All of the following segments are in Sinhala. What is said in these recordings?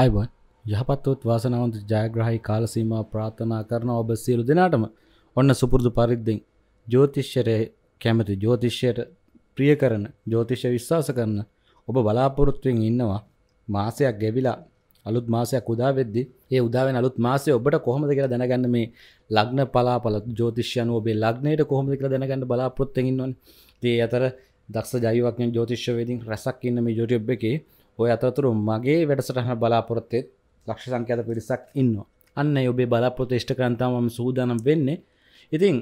අයිබන් යහපත්වොත් වාසනාවන්ත ජයග්‍රහහි කාලසීම ප්‍රාථනා කරන ඔබ සියලු දෙනාටම ඔන්න සුපුරදු පරිද්දෙන් ජෝතිශ්‍යරය කැමති ජෝතිශ්‍යයට ප්‍රිය කරන ජෝතිශ්‍ය විශ්වාස කරන ඔබ බලාපොරොත්තුවෙන් ඉන්නවා මාසයක් ගැවිලා අලුත් මාසයක් උදාවෙද්දි ඒ උදාවෙන් අලුත් මාසය ඔබට කොහොමද කියලා දැනගන්න මේ ලග්න පලාපල ජෝතිශ්‍යයන ඔබේ ලග්නයට කොහොමද කියලා දැනගන්න බලාපොරොත්තුෙන් ඉන්නවනේ. ඉතින් ඒ අතර දක්ෂ ජෛවඥ ජෝතිෂ්‍යවේදීන් රැසක් ඉන්න මේ YouTube එකේ ඔය අතතුරු මගේ වැඩසටහන බලාපොරොත්තෙත් ලක්ෂ සංඛ්‍යත පිරිසක් ඉන්න අන්න ඔබේ බලාපොත ෂ්ට කරන්තාවම සූදානම් වෙන්නේ ඉතින්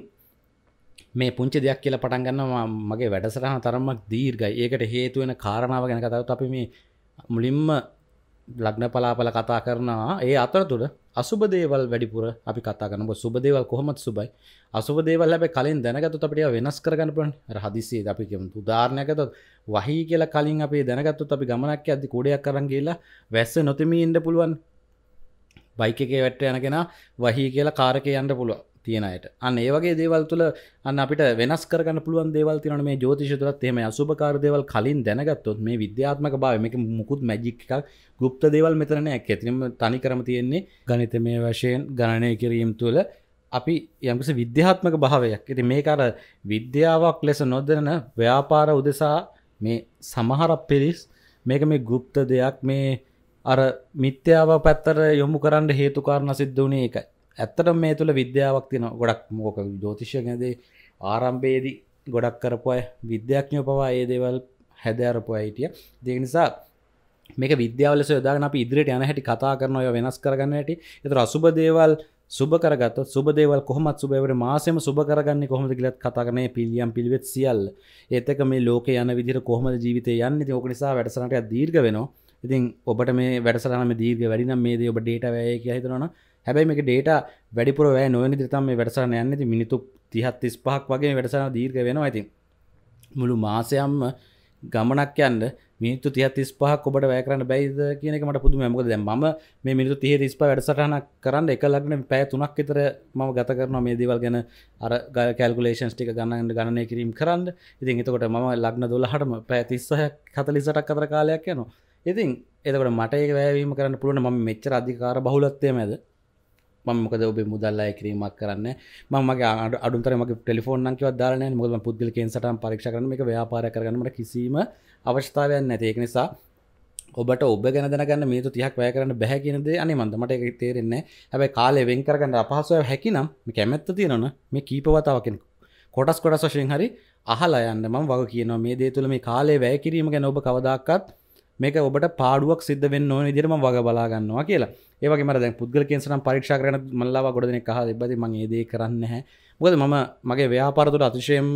මේ පුංචි දෙයක් කියලා පටන්ගන්නවා මගේ වැඩසටහන තරම්මක් දීර්ගයි ඒකට හේතුවෙන කාරණාව ගැන කතාවත් අපි මේ මුලින්ම ලග්න පලාපල කතා කරනවා ඒ අතර තුළ අසුබදේවල් වැඩිපුර අපි කතාගන සුබදේවල් කොහොමත් සුබයි අසුබදේවල් ලැබ කලින් දැනගත අපිට වෙනස් කරගන්නපන් හදිසේ අපි කියම උදාරණයකත වහි කියලා කලින් අපේ දැනගත්තු අපි ගමනක් ඇති කොඩයක් කරන්ගේලා වැස්ස නොතිමී ඉන්ඩ පුළුවන් බයිකකේ වැට්ට යනගෙන වහි කියලා කාරක යන්න පුළුව තියෙනයට අන්න ඒවගේ දේවල් තුළ අන්න අපිට වෙනස් කරගන්න පුළුවන් දේවල් තින මේ ජෝතිෂ තුළත් එම අසුපකාරදේවල් කලින් දැනගත්තොත් මේ විද්‍යාත්මක භාව එක මුකුත් මැජික් එකක් ගුප්ත දේවල් මෙතරනයක් ඇතිනම තනි කරම තියෙන්නේ ගනිත මේ වශයෙන් ගණනය කිරීම් තුළ අපි යම්ස විද්‍යාත්මක භාවයක් ඇති මේකාර විද්‍යාවක් ලෙස නොදරන ව්‍යාපාර උදෙසා මේ සමහරක් පිරිස් මේක මේ ගුප්ත දෙයක් මේ අර මිත්‍යාව පැත්තර යොමු කරන්න හේතුකාරණ සිද්ධ වනේ එකයි ඇත්තට මේ තුළ විද්‍යාවක් තියෙන ගොඩක් මෝක ජෝතිෂයගැදේ ආරම්භයේදි ගොඩක් කරපු අය විද්‍යාඥය පවා ඒ දේවල් හැදෑරපු අයිටිය දෙනිසා මේක විද්‍යාවල සයදාගන අප ඉදිරිට යන හැටි කතා කරන ඔය වෙනස් කරගන්න ඇට එතර අසුබ දේවල් සුබ කරගත් සුබදේවල් කොහමත් සුබවට මාසම සුබ කරගන්න කොහොමද කියලත් කතාගනේ පිළියම් පිළිවෙත් සියල් ඒතක මේ ලෝක යන විදිර කොහමද ජීවිතය යන්න ති ඕක නිසා වැඩසනට දීර්ග වෙනවා ඉතින් ඔබට මේ වැඩසරනම දීර්ග වැඩිනම් මේ දේ ඔබ ඩේට වැය කියහිතරනවා හැබැයි මේ ඩේට වැඩිපුර වැෑ නොවනි තම වැඩසාන යන්න ති මිනිතු තිහත් තිස් පහක් වගේ වැඩසාන දීර්ග වෙනවා ඇති මුළු මාසයම්ම ගමනක් යන්න මිනිතු තිය තිස් පහක් ඔබට වැය කරන්න බැයිද කියනක මට පුදු මකද දැ ම මේ මිනිතු තිය තිස් ප වැඩසටහන කරන්න එක ලක්න පැය තුනක් විතර ම ගත කරන මේ දේවල් ගැන අර ගල් කල්කුලේෂන්ස් ටික ගන්නන්න ගණය කිරීම කරන්න ඉතින් එතකොට ම ලක්න දොලහටම පැය තිස්සහ කතලිසටක් කතර කාලයක් යනවා ඉතින් එතකට මට ඒ වැෑවීම කරන්න පුළුවන් ම මෙච්චර අධිකාර බහුලත්වය මැද මම මොකද ඔබේ මුදල් අය කිරීමක් කරන්න මම අඩුතර මගේ ටෙලිෆෝන් ක දාන මුදම පුද්ගල කෙන්සට පරක්ෂ කරන එක ව්‍යාපාර කරනට කිසිීම අවශ්ථාවයන් නැති ඒක නිසා ඔබට ඔබ ගැනදැනගන්න මේතු තියක් වැය කරන්න බැහැ කියනද අනි මන්දමට එක තේරෙන්නේ හැබැයි කාලේ වෙන් කරගන්න අපහසුව හැකිනම් කැමැත්ත තියෙනවන මේ කීපවතාවකෙන් කොටස් කොටස් වශයෙන් හරි අහලා යන්න මම වග කියනවා මේ දේ තුළ මේ කාලේ වැය කිරීම ගැන ඔබ කවදක්කත් මේක ඔබට පාඩුවක් සිද්ධ වෙන්න ඕන විදිහටම වග බලා ගන්නවා කියලා. ඒ වගේම අර දැන් පුද්ගල කේන්සරම් පරීක්ෂා කරන මල්ලාව ගොඩ දෙනෙක් අහලා තිබ්බදී මම ඒ දේ කරන්නේ නැහැ. මොකද මම මගේ ව්‍යාපාර තුළ අතිශයින්ම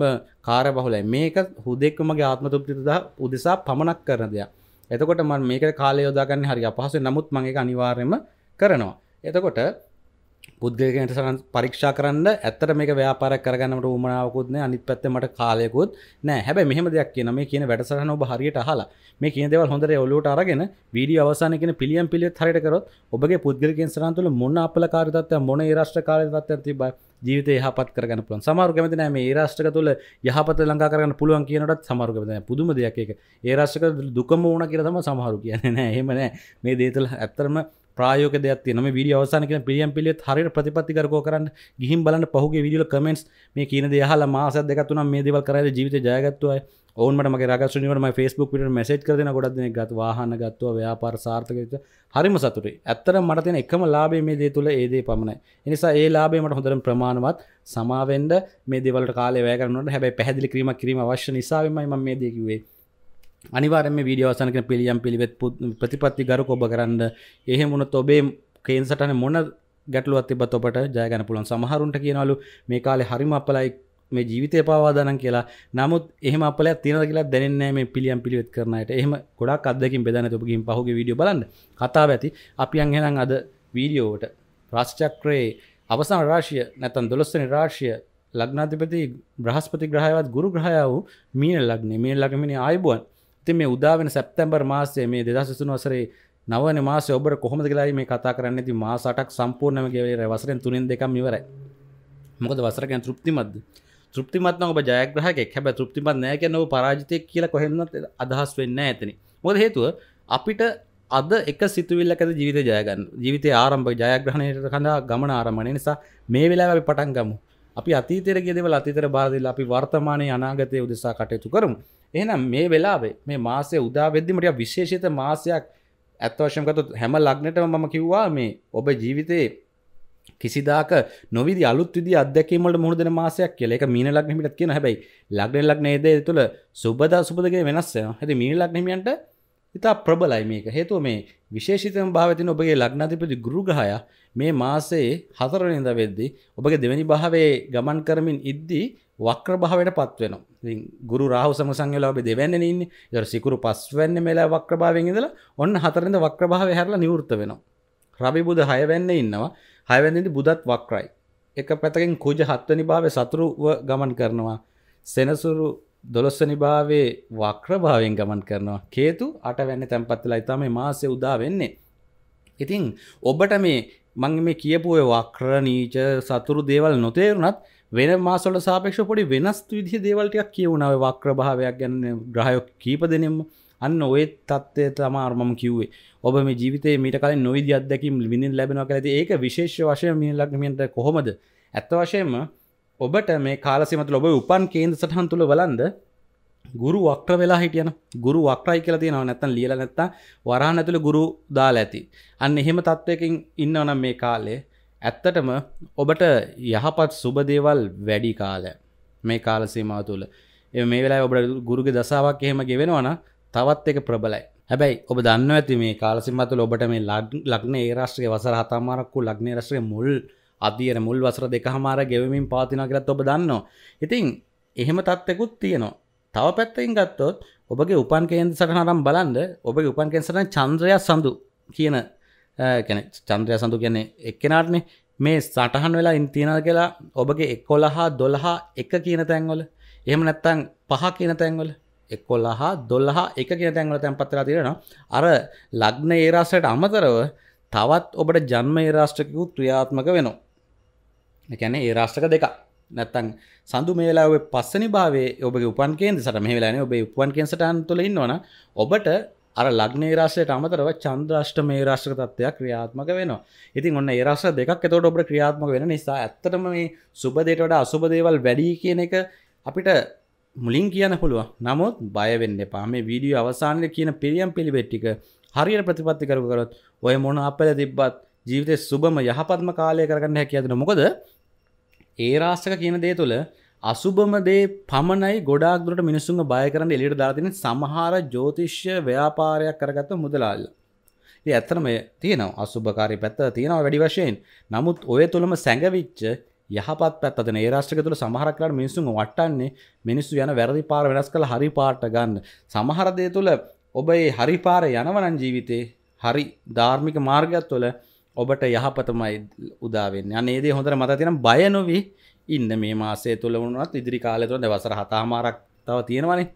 කාර්යබහුලයි. මේක හුදෙක්ම මගේ ආත්ම තෘප්තිය සඳහා උදෙසා පමනක් කරන දෙයක්. එතකොට මම මේකට කාලය යොදා ගන්න හරි අපහසුයි. නමුත් මම ඒක අනිවාර්යයෙන්ම කරනවා. එතකොට පුද්ගලකට සරන් පරීක්ෂා කරන්න ඇත්තට මේක ව්‍යාපාර කරගන්නට උමනාවකුත්න අනිත් පැත්තමට කාලයකුත් නෑ හැබ මෙහම දෙයක් කියන මේ කියන වැඩසරහන ඔබ හරියට හලා මේ කියන දෙවල් හොඳට ඔලුට අරගෙන වීඩිය අවසාන කියෙන පිළියම් පිළිත් හරිට කරොත් ඔබගේ පුද්ගලකින් සරන්තුල මොන්න අපල කාරිතත්ව මොන රාෂ්ට කාරිතත්ව තිබයි ජීවිත යහපත් කරගන්න පුළන් සමාරු කැමති නෑ මේ රාෂ්ටක තුළ යහපත ලංකා කරන්න පුළුවන් කියනටත් සමාරු කැමතින පුදුම දෙයක් ඒක ඒ රාෂ්ටක දුකම ඕන කියරතම සමහරු කියන්නේ නෑ එහෙම නෑ මේ දේතුල ඇත්තරම ප්‍රායෝක දෙයක් නම විඩිය අවසාන කියන පිරියම් පිළියෙත් හරියට ප්‍රතිපත්තිකරකෝ කරන්න ගිහින් බලන්න පහුගේ වීඩියෝ කමෙන්ට්ස් මේ කියන දේ අහලා මාස දෙක තුනක් මේ දේවල් කරලා ජීවිතේ ජයගත්තා ඔවන්ට මගේ රගස් නිවටම ෆස්බුක් පිට මසෙට් කරන ගොඩක් දෙන ගත් වාහන ගත්ව ව්‍යාපාර සාර්ථකත හරිම සතුරේ ඇත්තර මට තියෙන එකම ලාබේ මේ දේ තුළ ඒදේ පමණයි එනිසා ඒ ලාබේමට හොඳරම් ප්‍රමාණවත් සමාවෙන්ඩ මේ දෙවලට කාලේ වැෑකරනට හැබැ පැදිලි කිරීම කිරීම අවශ්‍ය නිසාවමයි මේ දෙකිවේ අනිවාරම වීඩියෝසනක පිළියම් පිළිවෙත් ප්‍රතිපත්ති ගරු ඔබ කරන්න එහෙමුණ ඔබේ කේන් සටන මොන ගැටලුවත් එබත් ඔබට ජයගන පුළන් සමහරුන්ට කියනවලු මේ කාලෙ හරිම අපලයි මේ ජීවිතය පවාදානන් කියලා නමුත් එහම අපල තින කියලා දැනන්නේ මේ පිළියම් පිළිවෙත් කරනට එහම ගොඩක් අදකින් බෙදන තුපකින් පහුගේ වීඩිය බලන්න කතාව ඇති අපි අංහෙනම් අද වීඩියෝට ප්‍රශ්චක්‍රයේ අවසාන රාශිය නැතන් දොළොස්සන රාශිය ලග්නාධිපති බ්‍රහස්පති ග්‍රහයවත් ගුරු ග්‍රහය වූ මීන ලග්නේ මේ ලගමිනි අයිබුවන් ති මේ උදාවෙන සැප්තැම්බර් මාසේ මේ දෙදසුන් වසරේ නවන මාස ඔබට කොහොමද කියලායි මේ කතා කරන්න ති මාසටක් සම්පූර්ණම ගෙවර වසරෙන් තුනෙන් දෙකම් ඉවරයි මොකද වසරකයන් තෘප්තිමත්ද තෘප්තිමත් ඔබ ජයග්‍රහයක් හැබ තෘප්තිමත් නෑක නොව පරාජිතය කියලා කොහෙන්නත් අදහස් වෙන්න ඇතන මොද හේතුව අපිට අද එක සිතුවිල්ලකද ජීවිත ජයගන්න ජීවිත ආරම්භ ජයග්‍රහණයට කඳ ගමන ආරමණය නිසා මේ වෙලා අපි පටන් ගමු අපි අතීතර ගෙදවල අතීතර බාරදිල්ලා අපි වර්තමානය අනාගතය උදෙසා කටයුතු කරමු එහෙනම් මේ වෙලාවේ මේ මාසය උදා වෙද්දිමට විශේෂිත මාසයක් ඇත්වශයකතු හැම ලක්නටම මම කිව්වා මේ ඔබ ජීවිතයේ කිසිදාක නොවිදි අලුත් විදි අදැකීමට මුහුණ දෙන මාසයක් කියලා. ඒක මීන ලග්න හිමිට කියන හැබැයි ලග්න ලග්න ඒදේ තුළ සුබදා සුබදගේ වෙනස් වෙනවා. හැබැයි මීන ලග්න හිමියන්ට ඉතා ප්‍රබලයි මේක හේතුව මේ විශේෂිතම භාවතින ඔබගේ ලග්නාධිපති ගුරුග්‍රහය මේ මාසයේ හතරවෙනිදා වෙද්දී ඔබගේ දෙවෙනි භාවයේ ගමන් කරමින් ඉද්දී වක්‍ර භාවයට පත්වෙනවා. ඉතින් ගුරු රාහු සමසං වෙලා ඔබ දෙවැන්නේ ඉන්නේ. ඊට සිකුරු පස්වැන්නේ මෙලා වක්‍ර භාවයෙන් ඉඳලා ඔන්න හතරවෙනිදා වක්‍ර භාවය හැරලා නිවෘත්ත වෙනවා. රවි බුධ හයවැන්නේ ඉන්නවා. හයවැන්නේදී බුදත් වක්‍රයි. එක පැතකින් කුජ හත්වෙනි භාවයේ සතුරුව ගමන් කරනවා. සෙනසුරු දොළොස්සනි භාවේ වක්‍රභාවෙන් ගමන් කරනවා කේතු අටවැන්න තැන්පත්තුලා ඉතාම මාසය උදා වෙන්නේ. ඉතින් ඔබට මේ මං මේ කියපුය වක්‍ර නීච සතුරු දේවල් නොතේරුනත් වෙන මාසොල සාපේක්ෂ පොඩි වෙනස් විදි දේවල්ටයක් කියවුණාව වක්‍රභාවයක් ගැන ග්‍රහයොක් කීප දෙනෙම අන්න ඔය තත්ත්වය තමාර්මම කිව්වේ ඔබ මේ ජීවිතේ මීට කලින් නොවිදි අදැකම් විඳින් ලැබෙනවා කියලා ඒක විශේෂ වශයෙන් මිනිලක්මියන්ට කොහොමද ඇත්ත වශයෙන්ම ඔබට මේ කාලසිමත ලොබ උපන් කේන්ද සටහන් තුළ බලන්ද ගුරු වක්්‍ර වෙලා හිටියන ගුරු වක්්‍රයි කියල තියෙනව නැත්තන් ලියල නැත්ත වරහ නැතුළ ගුරු දාල ඇති අන්න එහෙම තත්ත්වයකින් ඉන්නවනම් මේ කාලේ ඇත්තටම ඔබට යහපත් සුබදේවල් වැඩි කාලය මේ කාලසීමාව තුළ එ මේ වෙලා ඔබට ගුරුග දසාවක් එහෙම ගෙවෙනවන තවත් එක ප්‍රබලයි හැබැයි ඔබ දන්න ඇති මේ කාලසිමතුල ඔබට මේ ලග්න ඒ රාශ්‍රය වසර හතාමාරක්කු ලග්නේ රශ්‍රය මුල් අධියන මුල් වසර දෙකහමාර ගෙවමින් පාතින කරත් ඔබ දන්නවා. ඉතින් එහෙම තත්ත්ෙකුත් තියෙනවා. තව පැත්තයින් ගත්තොත් ඔබගේ උපන් කේන්ද සටහනම් බලන්ඩ ඔබගේ උපන් කෙන්සටන චන්ද්‍රය සඳු කියන කැන චන්ද්‍රය සඳු කියන්නේ එක්කෙනාටනේ මේ සටහන් වෙලා ඉන්තින කියලා ඔබගේ එක්කොලහා දොළහා එක කියන තැන්වල එහෙම නැත්තං පහ කියන තැන්වල එක්කොල්ලහා දොල්ලහා එක කියෙන තැන්වල තැන් පත්තලා තිරෙනවා අර ලග්න ඒරාසයට අමතරව තවත් ඔබට ජන්ම ඒරාෂ්ට්‍රකකුත් ක්‍රියාත්මක වෙනවා එකැන ඒ රාෂ්ටක දෙක නැත්තන් සඳු මේලාව පස්සනි භාවේ ඔබ උපන් කේන්ද සට මේලාන ඔබේ උපන් කෙන්සටන් තුළ ඉන්නවන ඔබට අර ලග්නේ රාශයට අමතරව චන්ද්‍රාෂ්ට මේ රාශ්‍රක තත්වයක් ක්‍රියාත්මක වෙන ඉතින් ඔන්න ඒරස දෙකක් එතවට ඔබට ක්‍රියාත්මක වෙන නිසා ඇත්තටම මේ සුබදේටවට අසුබදේවල් වැඩි කියන එක අපිට මුලින් කියන පුළුව නමුත් බයවෙන්න එපා මේ වීඩියෝ අවසානය කියන පිරියම් පිළිබෙට්ටික හරියට ප්‍රතිපත්ති කරු කරොත් ඔය මොන අපල තිබ්බත් ජීවිතය සුබම යහපත්ම කාලය කරගන්න හැකියදන මොකද ඒ රාස්ටක කියන දේ තුළ අසුභමදේ පමණයි ගොඩාක්දුරට මිනිසුන් බය කරන්න එලිට දාතින සමහර ජෝතිශ්‍ය ව්‍යාපාරයක් කරගත්ත මුදලාල්ල. ඒ ඇත්තනම තියෙනව අසුභකාරි පැත්ත තියෙනව වැඩි වශයෙන් නමුත් ඔය තුළම සැඟවිච්ච යහපත් පැත්තන ඒරාශ්ක තුළ සමහරක්ලට මිනිසුන් වටන්නේ මිනිස්සු යන වැරදි පාර වෙනස් කළ හරි පාට ගන්න සමහරදය තුළ ඔබ හරිපාර යනවනන් ජීවිතේ හරි ධාර්මික මාර්ගත් තුළ ඔබට යහපතමයි උදාවෙන් අනේදේ හොඳට මත තියෙන බය නොවී ඉන්න මේ මාසේ තුළ වුණත් ඉදිරි කාලය තුළ දවසර හතාමාරක් තව තියෙනවනේ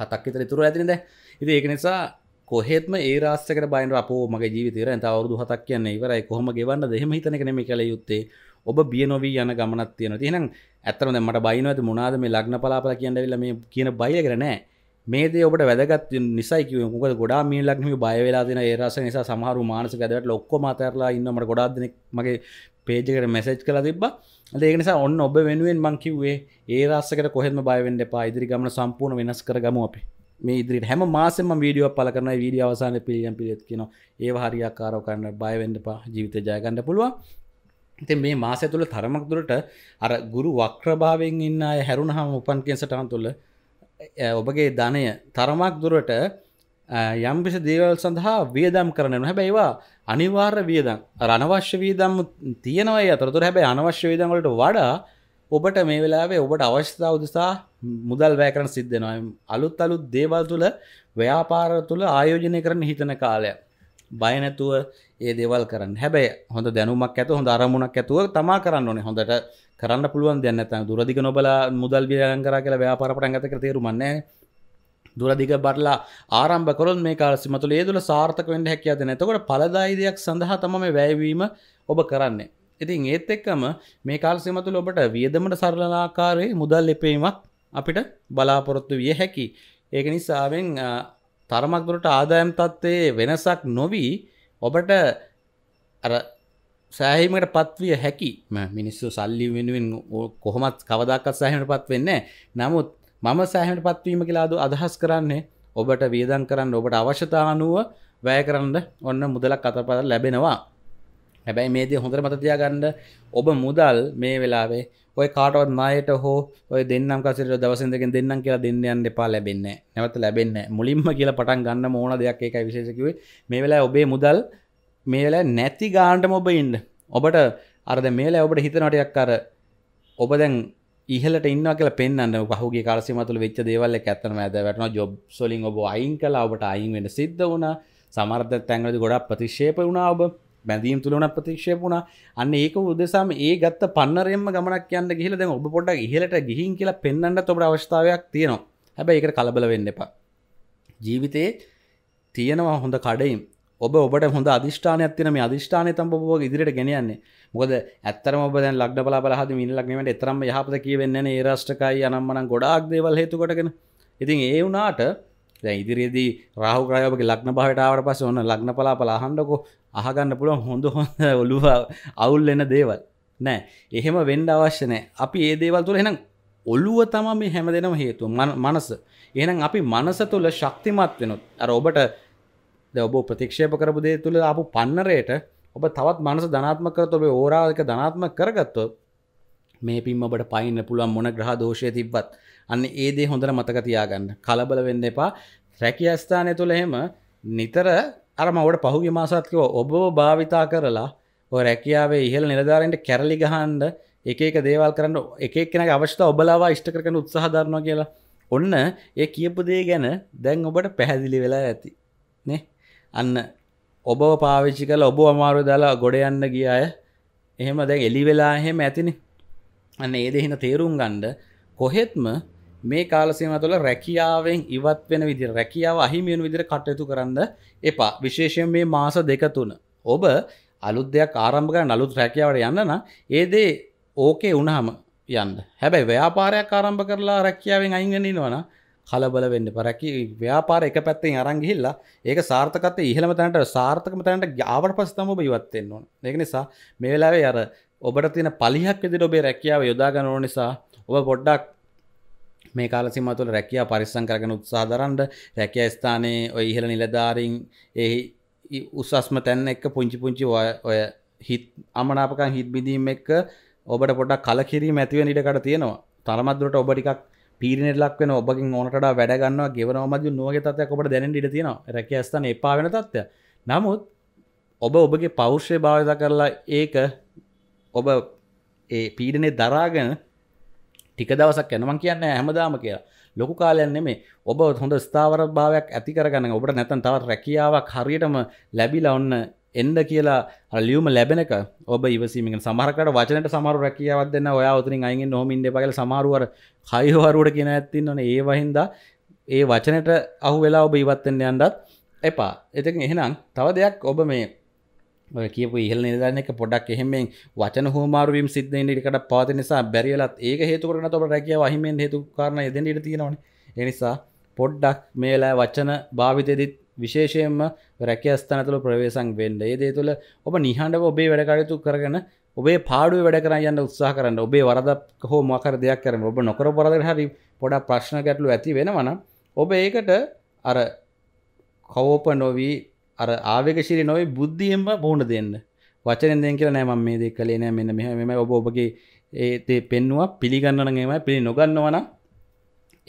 හතක් විතර ඉතුරු ඇතිනද ඉතින් ඒක නිසා කොහෙත්ම ඒ රාස්තකට බයින්ට අපෝ මගේ ජීවිතේර ඇත අවුරුදු හතක් කියන්නේ ඉවරයි කොහොම ගෙවන්නද එහෙම හිතන එක නෙමෙයි කළ යුත්තේ ඔබ බිය නොවී යන ගමනක් තියෙනවා. එහෙනම් ඇත්තටම දැන් මට බයිනවද මොනවාද මේ ලග්න පලාපල කියන දවිල්ල මේ කියන බය කරන්නේ නැහැ. මේදේ ඔබට වැදගත් නිසයි මොක ගොඩා මීලක්ම බයවෙලා දෙන ඒරස නිසා සමහරු මානස ගැදට ලොක්කො මතරලා ඉන්නමට ගොඩාක් දෙනෙක් මගේ පේජකට මැසේජ් කළ තිබ ඒක නිසා ඔන්න ඔබ වෙනුවෙන් මංකිවේ ඒ රස්සකට කොහෙම බයවෙන්ඩ පා ඉදිරි ගමන සම්පූර්ණ වෙනස් කරගම අපි මේ ඉදිරිට හැම මාසෙම වීඩියෝ පල කරන වීඩිය අවසාන පිළියම් පිළිත් කියන ඒ හරියාකාරෝ කරන්න බයවෙන්ඩ පා ජීවිත ජයගන්න පුළුව ඉතින් මේ මාසය තුළ තරමක් දුරට අර ගුරු වක්‍රභාවෙන් ඉන්න හැරුණ හම උපන් කියෙන්සටහන් තුළ ඔබගේ ධනය තරමක් දුරට යම්බිසි දේවල් සඳහා වියදම් කරන හැබැයිවා අනිවාර්ය වියදම් රනවශ්‍ය වියදම් තියෙනවයි අතරතුර හැබැයි අනවශ්‍ය වියදම්වලට වඩා ඔබට මේ වෙලාවේ ඔබට අවශ්‍යතාව උදෙසා මුදල් වැය කරන සිද්ධ වෙනවා අලුත් අලුත් දේවල් තුල ව්‍යාපාර තුල ආයෝජනය කරන්න හිතන කාලය බය නැතුව ඒ දේවල් කරන්න හැබැයි හොඳ දැනුමක් ඇතුව හොඳ අරමුණක් ඇතුව තමා කරන්න ඕනේ හොඳට කරන්න පුළුවන් දෙන්න ඇතන දුරදික නොබලා මුදල් වියයන් කර කියලා ව්‍යාපාරපට ඇතක තේරුමන්නේ දුරදික බටලා ආරම්භකරොත් මේ කාලසිම තුළ ඒ තුළ සාර්ථක වෙන්ඩ හැකියාද නැතකොට පලදායිදයක් සඳහා තම වැයවීම ඔබ කරන්නේ ඉතින් ඒත් එක්කම මේ කාල්සිම තුළ ඔබට වියදමට සරලනාකාරයේ මුදල් එපීමක් අපිට බලාපොරොත්තු විය හැකි ඒක නිසාවෙන් තරමක් දුරට ආදායම් තත්ත්වයේ වෙනසක් නොවී ඔබට අර සෑහීමට පත්විය හැකි මිනිස්සු සල්ලි වෙනුවෙන් කොහොමත් කවදක්කත් සෑහමට පත් වෙන්න නමුත් මම සෑහමට පත්වීම කියලාද අදහස් කරන්නේ ඔබට වියදන් කරන්න ඔබට අවශ්‍යතානුව වැය කරන්න ඔන්න මුදලක් අතපද ලැබෙනවා හැබැයි මේදේ හොඳර මතතියාගන්න ඔබ මුදල් මේ වෙලාවේ ඔය කාටවත් නායට හෝ ඔය දෙන්නම් කසිට දවසදකින් දෙන්නම් කියලා දෙන්නයන් එපා ලැබෙන්නේ නැවත ලැබෙන්න මුලින්ම කියලා පටන් ගන්න මෝන දෙයක් එකයි විශේෂකිවේ මේ වෙලා ඔබේ මුදල් මේල නැති ගාන්ටම ඔබ ඉන්න ඔබට අරද මේල ඔබට හිතනටයක් අර ඔබ දැන් ඉහලට ඉන්න කියල පෙන්න්න පහුගේ කාලසිමතුළ වෙච්ච දේවල්ල ඇත්තන ඇද වැටන ජොබ් සොලින් ඔබ අයින් කලා ඔබට අයින් වෙන සිද්ධ වුණ සමර්ධ තැන්ගලද ගොඩක් ප්‍රතිශේප වුණා ඔබ බැඳීම් තුළන ප්‍රතික්ෂේප වුණ අන්න ඒක උදෙසාම ඒ ගත්ත පන්නරෙන්ම ගමනක් යන්න ගිහිල දැන් ඔබ පොඩක් ඉහලට ගිහින් කියලා පෙන්න්න තොබට අවස්ථාවයක් තියෙනවා හැබැ ඒකට කලබල වෙන්න එපා ජීවිතයේ තියෙනවා හොඳ කඩයිම් ඔබ ඔබට හොඳ අධිෂ්ඨානයක් තින මේ අධිෂ්ඨානය තම ඔබ ඉදිරියට ගෙනියන්නේ මොකද ඇත්තරම ඔබ දැන් ලග්න බලාපලහද මිනිලක්නීමට එතරම් යහපත කියවෙන්නේ ඒ රාෂ්ට්‍රකයි අනම්මනම් ගොඩාක් දේවල් හේතු කොටගෙන ඉතින් ඒ වුණාට දැන් ඉදිරියේදී රාහු ග්‍රහයෝගේ ලග්න භාවයට ආවට පස්සේ ඔන්න ලග්න පලාපල අහන්නකෝ අහගන්න පුළුවන් හොඳ හොඳ ඔළුව අවුල් වෙන දේවල් නෑ එහෙම වෙන්න අවශ්‍ය නෑ අපි ඒ දේවල් තුල එහෙනම් ඔළුව තමයි මේ හැමදේම හේතුව මනස එහෙනම් අපි මනස තුල ශක්තිමත් වෙනොත් අර ඔබට ඔබ ප්‍රතික්ෂේප කරපු දේ තුළ අපපු පන්නරයට ඔබ තවත් මනස ධනාත්මකර ඔබේ ඕරාධක ධනාත්ම කරගත්තො මේ පින් ඔබට පයින්න පුළුවන් මොන ග්‍රහ දෝෂය තිබ්බත් අන්න ඒදේ හොඳට මතක තියාගන්න කලබල වෙන්න එපා රැකි අස්ථානය තුළ එහෙම නිතර අරමවට පහුග මාසත්කව ඔබ භාවිතා කරලා ඔ රැකියාවේ ඉහළ නිලධාරෙන්ට කැරලි ගහන්ඩ එකක දේවල් කරන්න එක කෙන අවශ්‍යතා ඔබලාවා ඉෂ්ට කරන උත්සාහධරනවා කියලා ඔන්න ඒ කියපු දේ ගැන දැන් ඔබට පැහැදිලි වෙලා ඇති අන්න ඔබව පාවිච්චි කල ඔබ අමාරු දාලා ගොඩ යන්න ගිය අය එහෙම දැ එලි වෙලා එහෙම ඇතිනි අන්න ඒ දෙහෙන තේරුම් ගණ්ඩ කොහෙත්ම මේ කාලසීම තුළ රැකියාවෙන් ඉවත් වෙන විදි රැකියාව අහිමියන් විදිර කටයුතු කරන්න එපා විශේෂයෙන් මේ මාස දෙකතුන ඔබ අලුත් දෙයක් ආරම්භක නලුත් රැකියාවට යන්නන ඒදේ ඕකේ උනහම යන්න හැබැයි ව්‍යාපාරයක් ආරම්භ කරලා රැකියාවෙන් අයිගෙනනිවනා කලබල වෙන්න පරැකි ව්‍යාපාර එක පැත්තෙන් අරංගිහිල්ලා ඒක සාර්ථකත ඉහළම තැනට සාර්ථකම තැනට ආවට පස්සම ඔබ ඉවත් වෙන්න ඕන. ඒක නිසා මේ වෙලාවේ අර ඔබට තියෙන පලිහක් විදිහට ඔබේ රැකියාව යොදා ගන්න ඕන නිසා ඔබ පොඩ්ඩක් මේ කාල සීම තුළ රැකියා පරිස්සම් කරගෙන උත්සාහ දරන්න රැකියා ස්ථානයේ ඔය ඉහළ නිලධාරීන් ඒ උසස්ම තැන් එක්ක පුංචි පුංචි ඔය හිත් අමනාපකම් හිත් බිඳීම් එක්ක ඔබට පොඩක් කලකිරීම ඇති වෙන ඉඩකඩ තියෙනවා තරමද්දුරට ඔබ ටිකක් පීරනෙට ලක්වෙන ඔබගින් ඕනට වැඩගන්නවා ගෙවනවමද නුවගේ තත්යක් ඔබට දැනට ඉට තියෙනවා රැකස්ථන එපාවෙන තත්ව නමුත් ඔබ ඔබගේ පෞෂ්‍ය භාවිත කරලා ඒක ඔබ ඒ පීඩනේ දරාගෙන ටික දවසක් යනමං කියන්න හැමදාම කියලා ලොකු කාලයන්නේ මේ ඔබ හොඳ ස්ථාවර භාවයක් ඇති කරගන්න ඔබට නැතන් තවත් රැකියාවක් හරියටම ලැබිලා ඔන්න එන්ඩ කියලා අලියුම ලැබෙනක ඔබ ඉවසීමෙන් සමහරකට වචනට සමර රැකියාවක් දෙන්න ඔයා උතුරින් අයිගෙන් නොමින්ඩ පගල සමාරුවර කයිහවරුවට කියෙන ඇත්තින් ඕන ඒ වහින්දා ඒ වචනට අහු වෙලා ඔබ ඉවත්තෙන් යන්ඩත් එපා එතින් එහෙනම් තව දෙයක් ඔබ මේ කියපු ඉහල් නිධානක පොඩක් එහෙමෙන් වචන හෝමාරුවම් සිද්ධ ඉටිකට පාති නිසා බැරිලත් ඒක හේතුකරන තොට රැකිය වහිමෙන් හේතු කරන එදෙන් ඉට තියෙනවන එනිසා පොඩ්ඩක් මේලා වචන භාවිතයදිත් විශේෂයෙන්ම රැකිය අස්ථානතුළ ප්‍රවේශන් වෙන්න ඒ දේ තුළ ඔබ නිහඬව ඔබේ වැඩකටයුතු කරගෙන ඔබේ පාඩුව වැඩ කරන්න යන්න උත්සාහ කරන්න ඔබේ වරදක් හෝ මකර දෙයක් කරන ඔබ නොකර බරද හරි පොඩක් ප්‍රශ්න ගැටලු ඇති වෙනවන ඔබ ඒකට අර කවෝප නොවී අර ආවකශිරි නොවේ බුද්ධියෙන්ම බෝුණ දෙන්න වචනෙන් දෙන් කියලා නෑම මේ දෙ කලේ නෑ මෙන්න මෙහම ඔබ ඔබගේ ඒතේ පෙන්වා පිළිගන්නනගේම පිළි නොගන්නවනා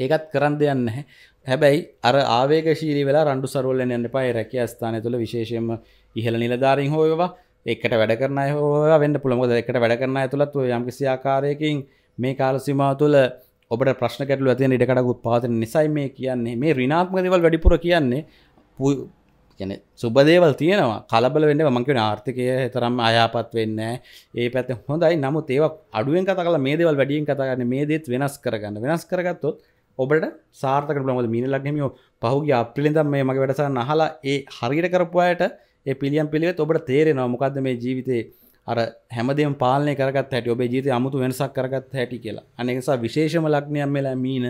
ඒකත් කරන්න දෙයන්න හැබැයි අර ආවේශීරී වෙලා රන්ඩු සරුවල්ලෙන් යන්න පයි රැක ස්ථානය තුළ විශේෂයෙන්ම ඉහළ නිලධාරින් හෝයවා එකට වැඩ කරන හෝ වෙන්න පුළමුද එකට වැඩ කරන ඇතුළත් යම්කිසි ආකාරයකින් මේ කාලසිමා තුළ ඔබට ප්‍රශ්න කැටලු ඇති ඉඩකටකුත් පාතන නිසයි මේ කියන්නේ මේ රිනාත්මකදවල් වැඩිපුර කියන්නේ ගැන සුබදේවල් තියෙනවා කලබල වෙන්න මංකෙන ආර්ථිකය තරම් අයාපත් වෙන්න ඒ පැත හොඳයි නමුත් ඒවක් අඩුවෙන් කතා කලා මේ දේවල් වැඩියෙන් කතාගන්න මේ දේත් වෙනස් කරගන්න වෙනස් කරගත්තොත් ඔබට සාර්ථක ලොමද මීන ලක්නෙමියෝ පහුගේ අපිලිඳම් මේ මගේ වැඩසා නහලා ඒ හරියට කරපුවායට ඒ පිළියම් පිළිවෙත් ඔබට තේරෙනවා මොකක්ද මේ ජීවිතේ අර හැමදේ පාලනය කරගත් හැට ඔබේ ජීත අමුතු වෙනසක් කරගත් හැටි කියලා අනෙසා විශේෂම ලක්නයම් වෙලා මීන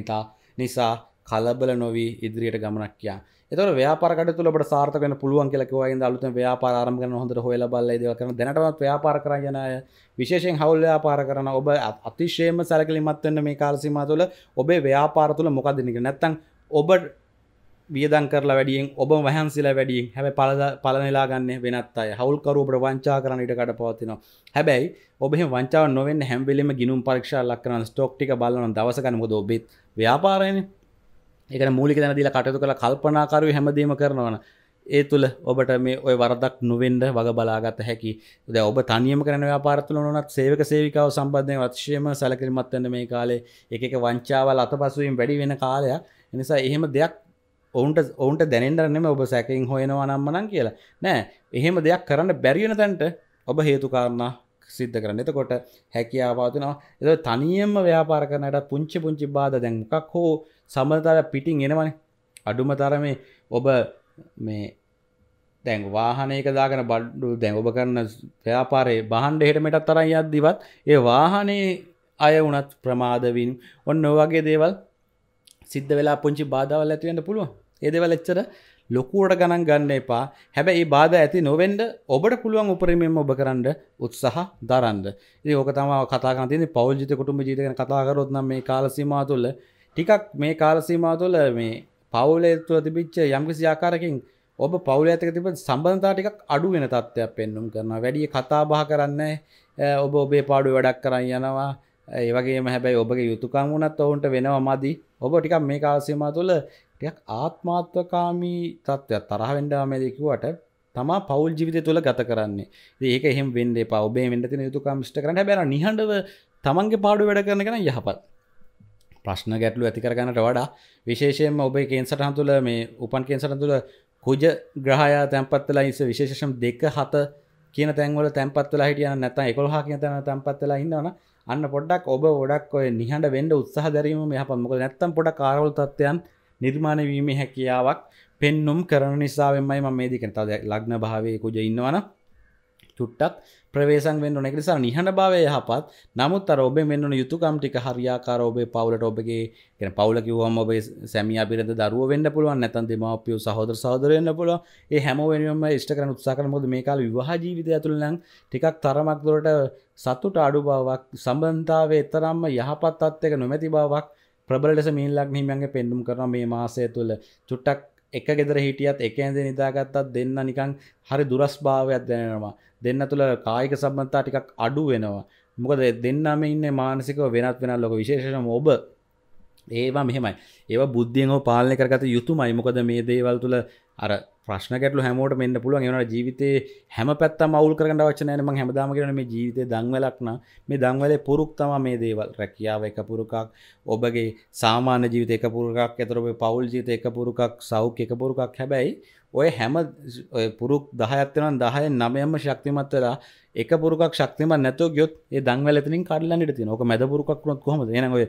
එකතා නිසා කලබල නොවී ඉදිරියට ගමනක් කියා එතර ව්‍යාපාරකට තුළට සාර්ථක වෙන පුළුවන් කියලා කිව්වා ඉඳ අලුතෙන් ව්‍යාපාර ආරම්භ කරන හොඳට හොයලා බලලා ඒ දේවල් කරන දැනටමත් ව්‍යාපාර කරන යන අය විශේෂයෙන් හවුල් ව්‍යාපාර කරන ඔබ අතිශයම සැලකිලිමත් වෙන්න මේ කාල සීමාව තුළ ඔබේ ව්‍යාපාර තුළ මොකද දෙන්නේ කියලා නැත්නම් ඔබ වියදම් කරලා වැඩියෙන් ඔබ වහන්සිලා වැඩියෙන් හැබැයි පළ පළනෙලා ගන්න වෙනත් අය හවුල්කරුවෝ ඔබට වංචා කරන ඉඩ කඩ පවතිනවා හැබැයි ඔබ එහෙම වංචාවක් නොවෙන්න හැම වෙලෙම ගිණුම් පරීක්ෂා ලක් කරන ස්ටොක් ටික බලන දවස ගන්න මොකද ඔබෙත් ව්‍යාපාරයනේ එක මූලික දැන දිලා කටයුතු කළ කල්පනාකරු හැමදීම කරනවන ඒ තුළ ඔබට මේ ඔය වරදක් නොවෙන්ඩ වග බලාගත හැකි ද ඔබ තනියම කරන පාරතුල නොනත් සේවක සේවිකාව සම්බන්ධය වත්ශයම සැලකිරිමත්වන්න මේ කාලේ එක වංචාවල් අත පසුවෙන් වැඩි වෙන කාලයක් එනිසා එහෙම දෙයක් ඔවුන්ට ඔවුන්ට දැනෙන්ටරනෙම ඔබ සැකින් හොයනවා නම්මනන් කියලා නෑ එහෙම දෙයක් කරන්න බැරිවෙන තැන්ට ඔබ හේතුකාරණ සිද්ධ කරන්න එතකොට හැකියාවාතිනවා එ තනියම ව්‍යාපාර කරනට පුංචි පුංචි බාධ දැන්කක් හෝ සම්බධතාවයක් පිටින් එනවන අඩුම තරමේ ඔබ මේ දැන් වාහනයක දාගෙන බඩ්ඩු දැන් ඔබ කරන ව්‍යාපාරයේ බහන්ඩ හෙටමටත් තරයි අද්දිවත් ඒ වාහනේ අය වනත් ප්‍රමාදවින් ඔන්න ඔවගේ දේවල් සිද්ධ වෙලා පුංචි බාධාවල් ඇතිවෙන්න පුළුව ඒදවල එච්චර ලොකුවට ගණන් ගන්න එපා හැබැයි ඒ බාධ ඇති නොවෙන්ඩ ඔබට පුළුවන් උපරිමෙන් ඔබ කරන්න උත්සාහ දරන්න ඒ ඕක තම කතාගතින පවල්ජිත කුටුම ජීතකන කතාකරොත්නම් මේ කාලසිමා තුල්ල ටිකක් මේ කාලසීමා තුළ මේ පවුලේ තුළ තිබිච්ච යම්කිසි ආකාරකින් ඔබ පවුල ඇතක තිබ සම්බන්ධතා ටිකක් අඩු වෙන තත්ත්වයක් පෙන්නුම් කරනවා වැඩිය කතා බහ කරන්න ඔබ ඔබේ පාඩු වැඩක් කරන්න යනවා ඒ වගේ හැබැයි ඔබගේ යුතුකම් වුණත් ඔවුන්ට වෙනවා මදි ඔබ ටිකක් මේ කාලසීමා තුළ ටිකක් ආත්මාත්වකාමී තත්ත්වයක් තරහ වෙන්නවා මේ දෙකුවට තමා පවුල් ජීවිතය තුළ ගත කරන්නේ ඒක එහෙම වෙන්න එපා ඔබේ වෙන්න තියෙන යුතුකම් ඉෂ්ට කරන්න හැබැයි නිහඬව තමන්ගේ පාඩු වැඩ කරන කෙනා යහපත් ප්‍රශ්න ගැටලු ඇතිකරගන්නට වඩා විශේෂයෙන් ඔබේ කේන්සටහන් තුළ මේ උපන් කේන්සටන් තුළ කුජ ග්‍රහයා තැන්පත්වෙලා ඉස විශේෂම් දෙක හත කියන තැන්වල තැන්පත්වෙලා හිටියන නැත එකොළහා කිය තැන තැන්පත්වෙලා ඉන්නවන අන්න පොඩ්ඩක් ඔබ ොඩක් ඔය නිහට වෙන්ඩ උත්සාහ දැරීම යහපමක නැත්තම් පොඩ කාරවල් තත්වයන් නිර්මාණවීම හැකියාවක් පෙන්නුම් කරන නිසාවෙන්මයි ම මේදිකන තද ලග්න භාවය කුජ ඉන්නවන චුට්ටක් ප්‍රවේශන් වෙන්න ඕන නිසා නිහඬ භාවය යහපත් නමුත් අර ඔබේ මෙන්න යුතුයකම් ටික හරියාකාර ඔබේ පවුලට ඔබගේ කියන පවුල කිව්වම ඔබේ සැමියා බිරිඳ දරුවෝ වෙන්න පුළුවන් නැත්නම් දෙමාපියෝ සහෝදර සහෝදරයෝ වෙන්න පුළුවන් ඒ හැම වෙනුවෙන්ම ඉෂ්ට කරන්න උත්සාහ කරන මොකද මේ කාලේ විවාහ ජීවිතය ඇතුළේ නම් ටිකක් තරමක් දුරට සතුට අඩු බවක් සම්බන්ධතාවයේ තරම්ම යහපත් තත්ත්වයක නොමැති බවක් ප්‍රබල ලෙස මීල්ලක් හිමියන්ගේ පෙන්නුම් කරන මේ මාසය තුළ චුට්ටක් එක ගෙදර හිටියත් එක ඇඳ නිදාගත්තත් දෙන්න නිකං හරි දුරස් භාවයක් දැනෙනවා දෙන්න තුළ කායික සම්බන්තා ටිකක් අඩු වෙනවා මොකද දෙන්නම ඉන්න මානසික වෙනත් වෙන ලොක විශේෂම ඔබ ඒවා මෙහෙමයි ඒ බුද්ධියෙන් හෝ පාලනය කරගත යුතුමයි මොකද මේ දේවල් තුළ අර ප්‍රශ්න ගැටලු හැමෝට මෙන්න පුළුවන් ඒවන ජීවිතේ හැම පැත්ත මවුල් කරන්න වචන ම හැමදාම කරන මේ ජීවිතය දංවලක්න මේ දංවලේ පුරුක් තම මේ දේවල් රැකියාව එක පුරුකක් ඔබගේ සාමාන්‍ය ජීවිත එක පුරුකක් ඇතරබ පවුල් ජීත එක පුරුකක් සෞඛ්‍ය එක පුරුකක් හැබැයි ඔය හැම පුරුක් දහයක්තනම් දහය නමයම ශක්තිමත් වෙලා එක පුරුකක් ශක්තිම නැතෝ ගයොත් ඒ දංවල ඇතිනින් කඩලන්නට තින ඕක මැද පුරුකක් වුණොත් කොහොමද එනකොය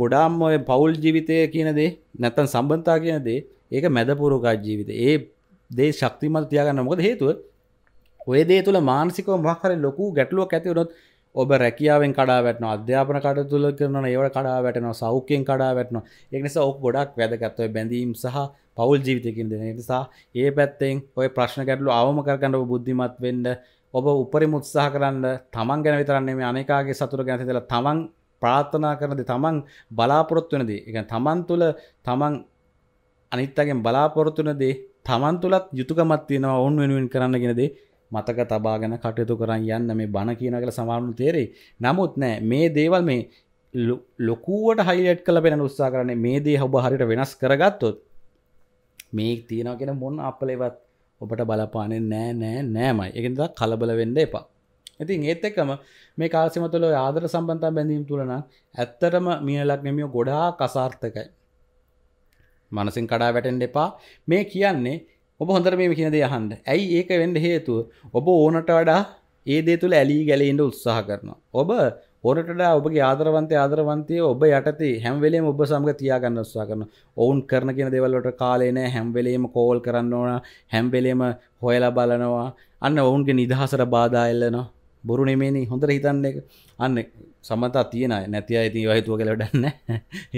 ගොඩාම් ඔය පවුල් ජීවිතය කියනදේ නැත්තන් සම්බන්තා කියනදේ ඒක මැදපුරුකා ජීවිත ඒ දේ ශක්තිමත් තියාගන්න මොකද හේතුව ඔය දේ තුළ මානසික මහකර ලොකු ගැටලුවක් ඇතිවනොත් ඔබ රැකියාවෙන් කඩා වැටන අධ්‍යාපන කට තුළ කරන ඒවට කඩා වැටනවා සෞඛ්‍යෙන් කඩා වැටන එනිසා ඔක් ගොඩක් වැදගත්වය බැඳීම් සහ පවල් ජීවිතයකින් දෙන නිසා ඒ පැත්තෙන් ඔය ප්‍රශ්න ගැටලු අවම කරගන්න බුද්ධිමත් වෙන්න ඔබ උපරිම උත්සාහ කරන්න තමන් ගැන විතරන්නේ මේ අනෙකාගේ සතුර ගැන හිතලා තමන් ප්‍රාර්ථනා කරනද තමන් බලාපොරොත්තු වෙනදී ඒ කියන්නේ තමන් තුළ තමන් අනිත් අයගෙන් බලාපොරොත්තු වෙනදී තමන් තුළත් යුතුකමත් තියෙනවා ඔවන් වෙනුවෙන් කරන්න ගෙනදේ මතක තබාගෙන කටයුතු කරන්න යන්න මේ බණ කියන කළ සමාරුණු තේරේ නමුත් නෑ මේ දේවල් මේ ලොකුවට හයිලට් කල පෙන උත්සා කරන්නේ මේ දේ හබ හරිට වෙනස් කරගත්තොත් මේ තියෙනවා කියෙන මොන් අපලේවත් ඔබට බලපානෙ නෑ නෑ නෑමයි එකද කලබල වෙන්න එපා ඉතින් ඒත් එක්කම මේ කාසිමතුල ආදර සම්බන්ධ බැඳීම් තුළන ඇත්තටම මියලක් නෙමියෝ ගොඩා කසාර්ථකයි මනසින් කඩා වැටෙන්ඩ එපා මේ කියන්නේ ඔබ හොඳර මේ කියන දෙයහන්ඩ ඇයි ඒක වෙන්ඩ හේතුව ඔබ ඕනට වඩා ඒ දේ තුළ ඇලී ගැලෙන්ට උත්සාහ කරනවා ඔබ ඕනට ඔබගේ ආදරවන්තය ආදරවන්තය ඔබ යටතේ හැම්වෙලේ ඔබ සමග තියාගන්න උත්සා කරන ඔවුන් කරන කියෙන දෙවල්ලට කාලේන හැම්වෙලේම කෝල් කරන්න ඕන හැම්වෙලේම හොයලා බලනවා අන්න ඔවුන්ගේ නිදහසට බාධා එල්ලනවා බොරු නෙමේනි හොඳර හිතන්න එක අන්න සමතා තියෙන නැති අයිති වහිතුව කලවටන්න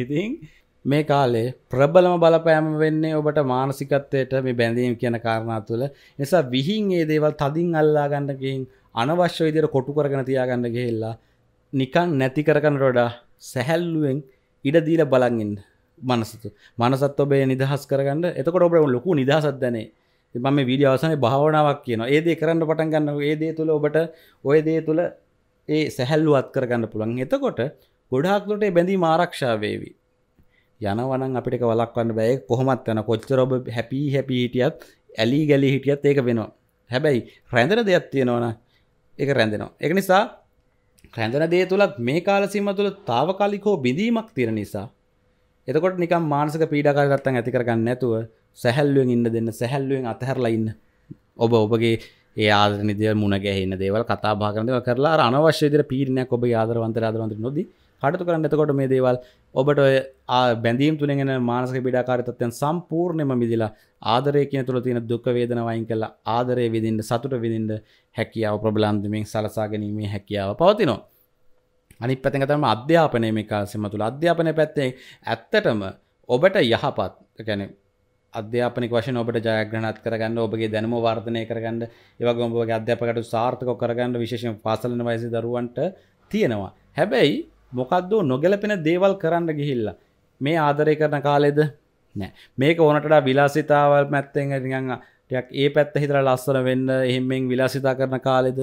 ඉතින් මේ කාලේ ප්‍රබලම බලපෑම වෙන්නේ ඔබට මානසිකත්වයට මේ බැඳීම් කියන කාරණා තුළ නිසා විහින් ඒ දේවල් තදින් අල්ලා ගන්නකින් අනවශ්‍ය විදියට කොටු කරගෙන තියාගන්න ගිහිල්ලා නිකන් නැති කරගන්නට වඩා සැහැල්ලුවෙන් ඉඩ දීලා බලන් ඉන්න මනසතු මනසත් ඔබේ නිදහස් කරගන්න එතකොට ඔබ ලොකු නිදහසත් දැනේ මම මේ වීඩියෝ අවසානයේ භාවනාවක් කියනවා. ඒ දේ කරන්න පටන් ගන්න ඒ දේ තුල ඔබට ওই දේ තුල ඒ සැහැල්ලුවත් කරගන්න පුළුවන්. එතකොට ගොඩාක් දුරට මේ බැඳීම ආරක්ෂා වේවි. යනවනම් අපිට වලක්වන්න බෑ කොහොමත් යන කොච්චර ඔබ හැපි හැපි හිටියත් ඇලි ගැලි හිටියත් ඒක වෙනවා හැබැයි රැඳර දෙයක් තියෙනවන එක රැඳෙනවා එක නිසා රැඳන දේ තුළත් මේ කාලසිම තුළ තාවකාලික හෝ බිඳීමක් තියෙන නිසා එතකොට නිකම් මානසක පීඩාකාරගත්තන් ඇතිකරගන්න නැතුව සැහැල්ලුවෙන් ඉන්න දෙන්න සැහැල්ලුවෙන් අතහැරලා ඉන්න ඔබ ඔබගේ ඒ ආදනිදය මුණ ගැහෙන්න දේවල් කතා භාගනදව කරලා අනවශ්‍යදර පීරණයක් ඔබ ආදරවන්ත ආදරවන්ත නොදී කටතු කරන්න එතකොට මේ දේවල් ඔබට බැඳීම් තුළගෙන මානසක පිඩාකාරතත්යන් සම්පූර්ණයම මිදිලා ආදරය කියන තුළ තියෙන දුක් වේදනවයින් කලා ආදරය විදින්න සතුට විදිින්ට හැකියාව ප්‍රබලන්දමින් සලසා ගැනීමේ හැකියාව පවතිනවා. අනි පැතික තම අධ්‍යාපනය මේ කාලසිම තුළ අධ්‍යාපනය පැත්තේ ඇත්තටම ඔබට යහපත් ගැන අධ්‍යාපනි වශයෙන් ඔබට ජයග්‍රහණත් කරගන්න ඔබගේ දැනම වර්ධනය කරගන්න ඒවගේ ඔබගේ අධ්‍යාපකට සාර්ථක කරගන්න විශේෂයෙන් පාසලන වයසි දරුවන්ට තියෙනවා. හැබැයි මොකක්ද නොගැලපෙන දේවල් කරන්න ගිහිල්ල මේ ආදරය කරන කාලෙද නෑ මේක ඕනටඩා විලාසිතාවල් මැත්තෙන් රිඟන්න ටයක් ඒ පැත්ත හිතර ලස්සන වෙන්න එහෙමෙන් විලාසිතා කරන කාලෙද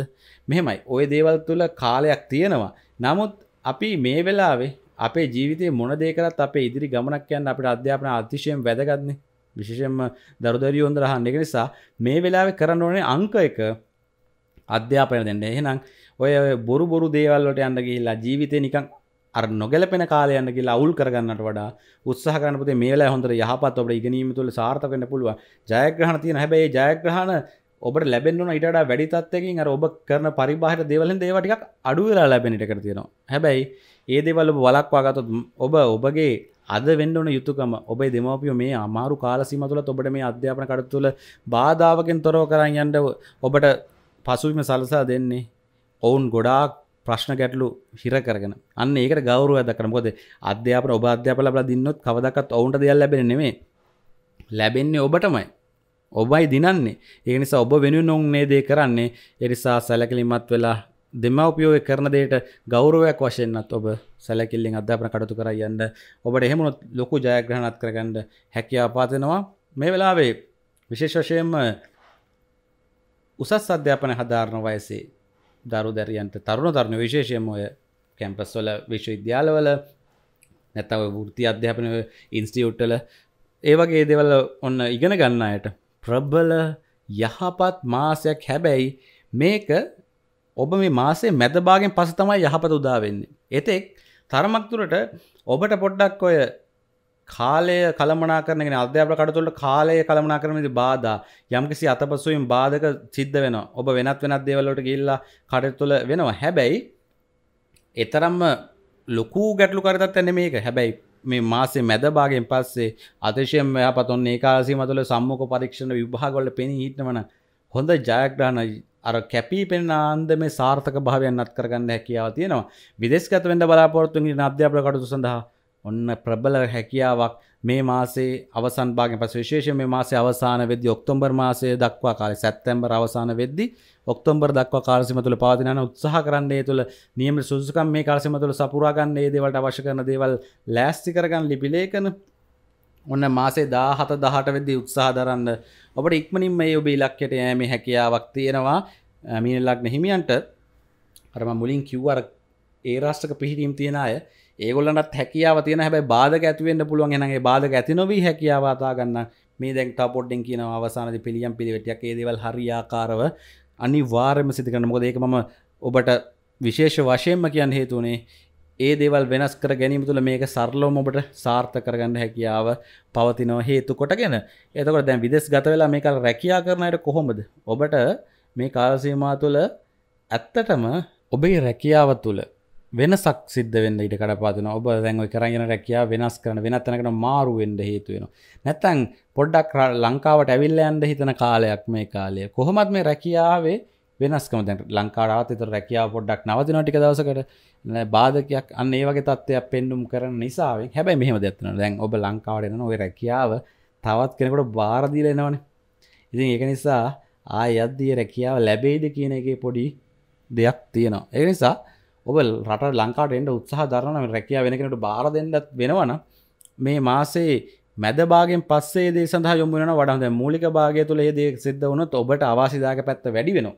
මෙහෙමයි ඔය දේවල් තුළ කාලයක් තියෙනවා නමුත් අපි මේ වෙලාවේ අපේ ජීවිතය මොන දෙකරත් අපේ ඉදිරි ගමනක් යන්න අපට අධ්‍යාපන අතිශයෙන් වැදගත්න්නේ විශෂෙන්ම දරුදරිය ොන්දරහන්න එක නිසා මේ වෙලාව කරන්න ඕනේ අංක එක අධ්‍යාපනය දෙන්න එහෙනම් ඔය බොරු බොරු දේවල්ලට යන්න කියලා ජීවිතය නිකං අර නොගැලපෙන කාලයන්න කියලා අවුල් කරගන්නට වඩා උත්සාහ කරනපත මේලා හොඳ යහපත් ඔබට ඉගෙනීම තුළ සාර්ථකන්න පුළුව ජයග්‍රහණ තියෙන හැබැයි ජයග්‍රහණ ඔබට ලැබෙන්න්නන ඉට වැඩිතත්වකින් අර ඔබ කරන පරිබාහිර දෙවලින් දේවටික් අඩුවෙලා ලැබෙනට කරතියෙනවා හැබැයි ඒ දෙවල්ල වලක්වාගතත් ඔබ ඔබගේ අද වෙන්නවන යුතුකම ඔබේ දෙමපිය මේ අමාරු කාලසිම තුළ ඔබට මේ අධ්‍යාපන කඩතුල බාධාවකින් තොරෝ කරන්න යන්ඩ ඔබට පසුවිම සලසා දෙන්නේ ඔවුන් ගොඩාක් ප්‍රශ්න ගැටලු හිර කරගෙන අන්න ඒක ගෞරුව දකන ොද අධ්‍යාපන ඔබ අධ්‍යාපල බල දින්නොත් කවදකත් ඔවුන්ට දෙයක් ලැබෙන නෙමේ ලැබෙන්නේ ඔබටමයි ඔබයි දිනන්නේ ඒ නිසා ඔබ වෙනුවෙන් ඔවුන් මේ දේ කරන්නේ එනිසා සැලකිලිමත් වෙලා දෙමවපියෝය කරන දේට ගෞරවයක් වශයෙන්න්නත් ඔබ සැලකිල්ලින් අධ්‍යාපන කටතු කර යන්න ඔබට එහෙමුණොත් ලොකු ජයග්‍රහණත් කරගන්න හැකියා පාතෙනවා මේ වෙලාවේ විශේෂ වශයෙන්ම උසස් අධ්‍යාපන හදාරණ වයසේ දරු දැරියන්ට තරුණ තරුණ විශේෂයම ඔය කැම්පස්වල විශ්වවිද්‍යාලවල නැතව ෘති අධ්‍යාපන ඉන්ස්ටියුට්ටල ඒවගේ දෙවල ඔන්න ඉගෙන ගන්නයට ප්‍රබල යහපත් මාසයක් හැබැයි මේක ඔබ මේ මාසේ මැදභාගෙන් පස තමයි යහපත උදාවෙන්නේ එතෙක් තරමක්තුරට ඔබට පොඩ්ඩක් ඔය කාලය කළමනා කරනගෙන අධ්‍යාපන කටතුලට කාලය කළමනා කරනද බාධා යම්කිසි අතපසුවෙන් බාධක සිද්ධ වෙන ඔබ වෙනත් වෙනත් දේවල්ලට ගිල්ලා කටතුල වෙනවා හැබැයි එතරම්ම ලොකු ගැටලු කරතත් ඇන මේක හැබැයි මේ මාසේ මැදභාගෙන් පස්සේ අතිශයෙන් මෙයා පතොන් ඒකාසී මතුල සම්මෝක පරීක්ෂණ විභාගොල්ල පෙනී හිටවන හොඳ ජයග්‍රහණ අර කැපී පෙන ආන්ද මේ සාර්ථක භාවයන් අත් කරගන්න හැකියාව තියෙනවා විදේශගත වෙන්න බලාපොරොත්තු අධ්‍යාපන කටයුතු සඳහා ඔන්න ප්‍රබල හැකියාවක් මේ මාසේ අවසන් භාගයෙන් පස්සේ විශේෂයෙන් මේ මාසේ අවසාන වෙද්දී ඔක්තෝබර් මාසය දක්වා කාලේ සැප්තැම්බර් අවසාන වෙද්දී ඔක්තෝබර් දක්වා කාලසීම තුළ පවතින යන උත්සාහ කරන්න ඒ තුළ නියමිත සුසුකම් මේ කාලසීම තුළ සපුරා ගන්න ඒ දේවල්ට අවශ්‍ය කරන දේවල් ලෑස්ති කරගන්න ලිපි ලේඛන ඔන්න මාසේ 17 18 වෙද්දී උත්සාහ දරන්න ඔබට ඉක්මනින්ම මේ ඔබ ඉලක්කයට යෑමේ හැකියාවක් තියෙනවා මීන ලග්න හිමියන්ට අර මම මුලින් කිව්ව අර ඒ රාශියක පිහිටීම් තියන අය ඒගොල්ලට හැකියාව තියෙන හැබැ බාධක ඇතිවෙන්න්න පුළුවන් එනගේ බාධක ඇතිනොවී හැකියාවතා ගන්න මේ දැන් පොඩ්ඩෙන් කියන අවසානද පිළියම් පිළිවෙටියක් ඒදවල් හරියාකාරව අනි වාර්ම සිතිකන්න මොද ඒක මම ඔබට විශේෂ වශයෙන්ම කියන්න හේතුනේ ඒ දේවල් වෙනස් කර ගැනීම තුළ මේක සරලෝම ඔබට සාර්ථ කරගන්න හැකියාව පවතිනව හේතු කොටගෙන එතකට දැන් විදෙස් ගත වෙලා මේකල් රැකයා කරනයට කොහොමද ඔබට මේ කාලසීමා තුළ ඇත්තටම ඔබේ රැකියාව තුළ වෙනසක් සිද්ධ වෙන්න ඉට කඩපාතින ඔබ දැන්ව කරගෙන රැකයා වෙනස් කරන වෙනත්තනකට මාරුවෙන්ඩ හේතුවෙන. නැත්තැන් පොඩ්ඩක් ලංකාවට ඇවිල්ල ඇන්ඩ හිතන කාලයක් මේ කාලය කොහොමත් මේ රැකියාවේ වෙනස්කම දැ ලංකාරාතත රැකයා පොඩ්ඩක් නවතිනටික දවසකට බාධකයක් අන්න ඒ වගේ තත්වයක් පෙන්ඩුම් කරන නිසාාව හැබැයි මෙහම දෙත්න දැන් ඔබ ලංකාවටන ඔය රැකියාව තවත් කෙනකොට බාරදිලෙනවන ඉතින් එක නිසා ආය අද්දිය රැකියාව ලැබේද කියන එක පොඩි දෙයක් තියෙනවා. ඒ නිසා ඔබ රට ලංකාට එන්ට උත්සාහ දරන රැකියා වෙනකට බාර දෙන්නත් වෙනවන මේ මාසේ මැදබාගෙන් පස්සේ දේ සඳහා යොමුුණන වඩන්ද මූලික භාගය තුළ ඒදේ සිද්ධ වනොත් ඔබට අවාසිදාක පැත්ත වැඩි වෙනවා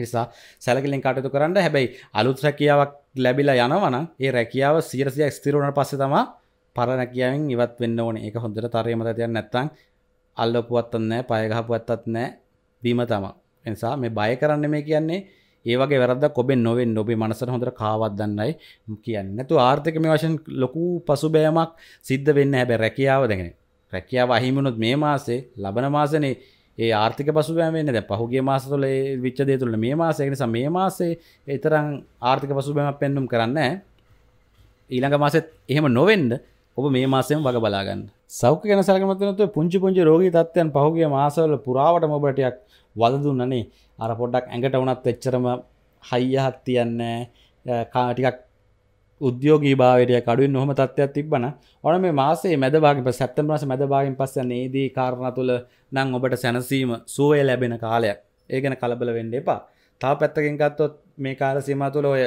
නිසා සැලකිලින් කටයුතු කරන්න හැබැයි අලුත් රැකියාවක් ලැබිලා යනවන ඒ රැකියාව සියරසිය ස්තිරුණට පස්සේ තමා පර රැකියාවෙන් ඉවත් වෙන්න ඕනේ ඒක හොඳට තරය මත තියන්න නැත්නම් අල්ලපුවත්තත් නැහැ පය ගහපුවත්තත් නැහැ බීම තමයි එනිසා මේ බය කරන්න මේ කියන්නේ ඒවගේ වැරද කොබෙන් නොවෙන් ඔබේ මනසට හොඳට කාවත් දන්නයි කියන්න නැතු ආර්ථික මේ වශයෙන් ලොකු පසුබෑමක් සිද්ධ වෙන්න හැබැ රැකියාව දෙගෙන රැකියාව අහිමුණුත් මේ මාසේ ලබන මාසනේ ඒ ආර්ථික පසුබෑමෙන් ද පහුගේ මාසතුල විච්ච දේ තුළ මේ මාසය නිසා මේ මාසේ එතරම් ආර්ථික පසුබෑමක් පෙන්නුම් කරන්න ඊළඟ මාසෙත් එහෙම නොවෙන්ඩ ඔබ මේ මාසයෙන් වග බලාගන්න සෞඛ ගැන සැකමතනතු පුංචි පුංචි රෝගී තත්වයන් පහුගේ මාසවල පුරාවට මොබටයක් වදදුන්නන්නේ අර පොඩ්ඩක් ඇඟට වනත් එච්චරම හයියහත් තියන්න කාටිකක් උද්‍යෝගී භාවයට කඩුවෙන් නොහම තත්වයක් තිබන ඕන මේ මාසේ මැදභාගි සැප්තම්රස මැදභාගින් පස්ස නේදී කාරණ තුළ නං ඔබට සැනසීම සුවය ලැබෙන කාලයක් ඒ ගැන කලබල වෙන්න එපා තා පැත්තකින් ගත්තොත් මේ කාල සීම තුළ ඔය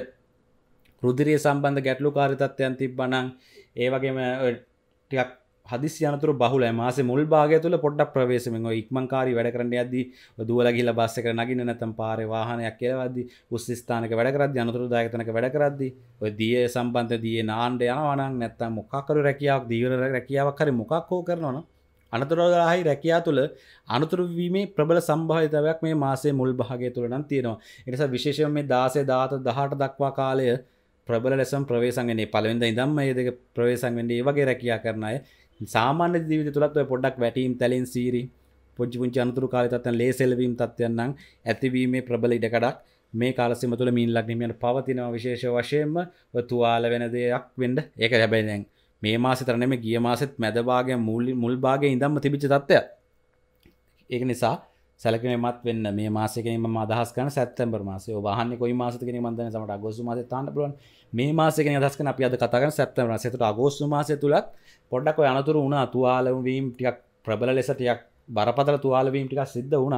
රුදිරිය සම්බන්ධ ගැටලු කාරිතත්වයන් තිබ්බනං ඒවගේම ටිකක් හදිස් යනතුර බහුල මාස මුල් භාගය තුළ පොඩ්ඩක් ප්‍රවේශමෙන් ඉක්මංකාරි වැඩ කරන්න අද දුවල ගිල බස්ස කර නගින්න නැතම් පාර වාහනයක් කියලවද උස්ස්ථානක වැඩකරද යනතුර දායතනක වැඩකරද්දි ඔය දිය සම්බන්ධ දිය නාන්ඩ යනවනක් නැත්තම් මොක්කරු රැකියාවක් දීවර රැකියාවක් හරි මොකක්කෝ කරනවා අනතුරදාහි රැකයා තුළ අනතුරුවීමේ ප්‍රබල සම්භාහිතවයක් මේ මාසේ මුල් භාගය තුළ නම් තියෙනවා එනිසා විශේෂයෙන් මේ දාසේ දාත දහට දක්වා කාලය ප්‍රබල ලෙසම් ප්‍රවේශන්ගනේ පළවෙද ඉදම්ම ඒ දෙක ප්‍රවේශන් වෙන්නේ වගේ රැකයා කරනය සාමාන්‍ය ජීවිත තුළත් ඔය පොඩ්ඩක් වැටීම් තැලින් සීරි පුංචි පුංචි අනතුරු කාලේ තත්ත්වයන් ලේසෙල්වීම් තත්ත්වයන් නම් ඇතිවීමේ ප්‍රබල ඉඩකඩක් මේ කාලසීම තුළ මීනලක් නිමියන පවතිනවා විශේෂ වශයෙන්ම තුවාල වෙන දෙයක් වෙන්න ඒක හැබැයි දැන් මේ මාසෙ තරනෙම ගිය මාසෙත් මැද භාගය මුල් මුල් භාගයේ ඉඳන්ම තිබිච්ච තත්ත්වයක් ඒක නිසා සැලකිලිමත් වෙන්න මේ මාසෙකින් මම අදහස් කරන සැප්තැම්බර් මාසේ ඔබ අහන්නේ කොයි මාසෙද කියන මම දන්නේ සමහර අගෝස්තු මාසෙත් තාන්න පුළුවන් මේ මාසෙකින් අදහස් කරන අපි අද කතා කරන සැප්තැම්බර් මාසය ඒතකොට අගෝස්තු මාසය තුලත් පොඩ්ඩක් යනතුර වුණ තුවාලවීම් ටික් ප්‍රබල ලෙසටයක් බරපතල තුවාලවීම් ටිකක් සිද්ධ වුණ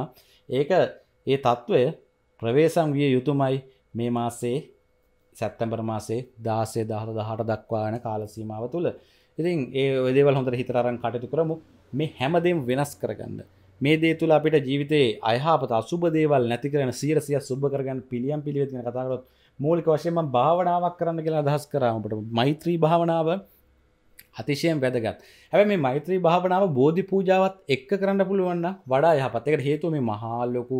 ඒක ඒ තත්ත්වය ප්‍රවේශම් විය යුතුමයි මේ මාසේ සැත්තැම්බර මාසේ දාසේ දහර දහට දක්වාන කාලසීමාව තුළ ඉතින් ඒ ඔදේවල් හොඳට හිතරන් කටයුතු කරමු මේ හැමදේම් වෙනස් කරගන්න මේ දේ තුළ අපිට ජීවිතේ අයහපත අසුබදේවල් නැති කරන සීරසිය සුබ කරගන්න පිළියම් පිළිවෙත් කතාකරොත් මූලික වශයෙන්ම භාවනාවක් කරන්න කියලා අදහස් කරාමට මෛත්‍රී භාවනාව අතිශයෙන් වැදගත් හැබ මේ මෛත්‍රී භාවනාව බෝධි පූජාවත් එක්ක කරන්න පුළුවන්න වඩා යහපතකට හේතු මේ මහාල්ලොකු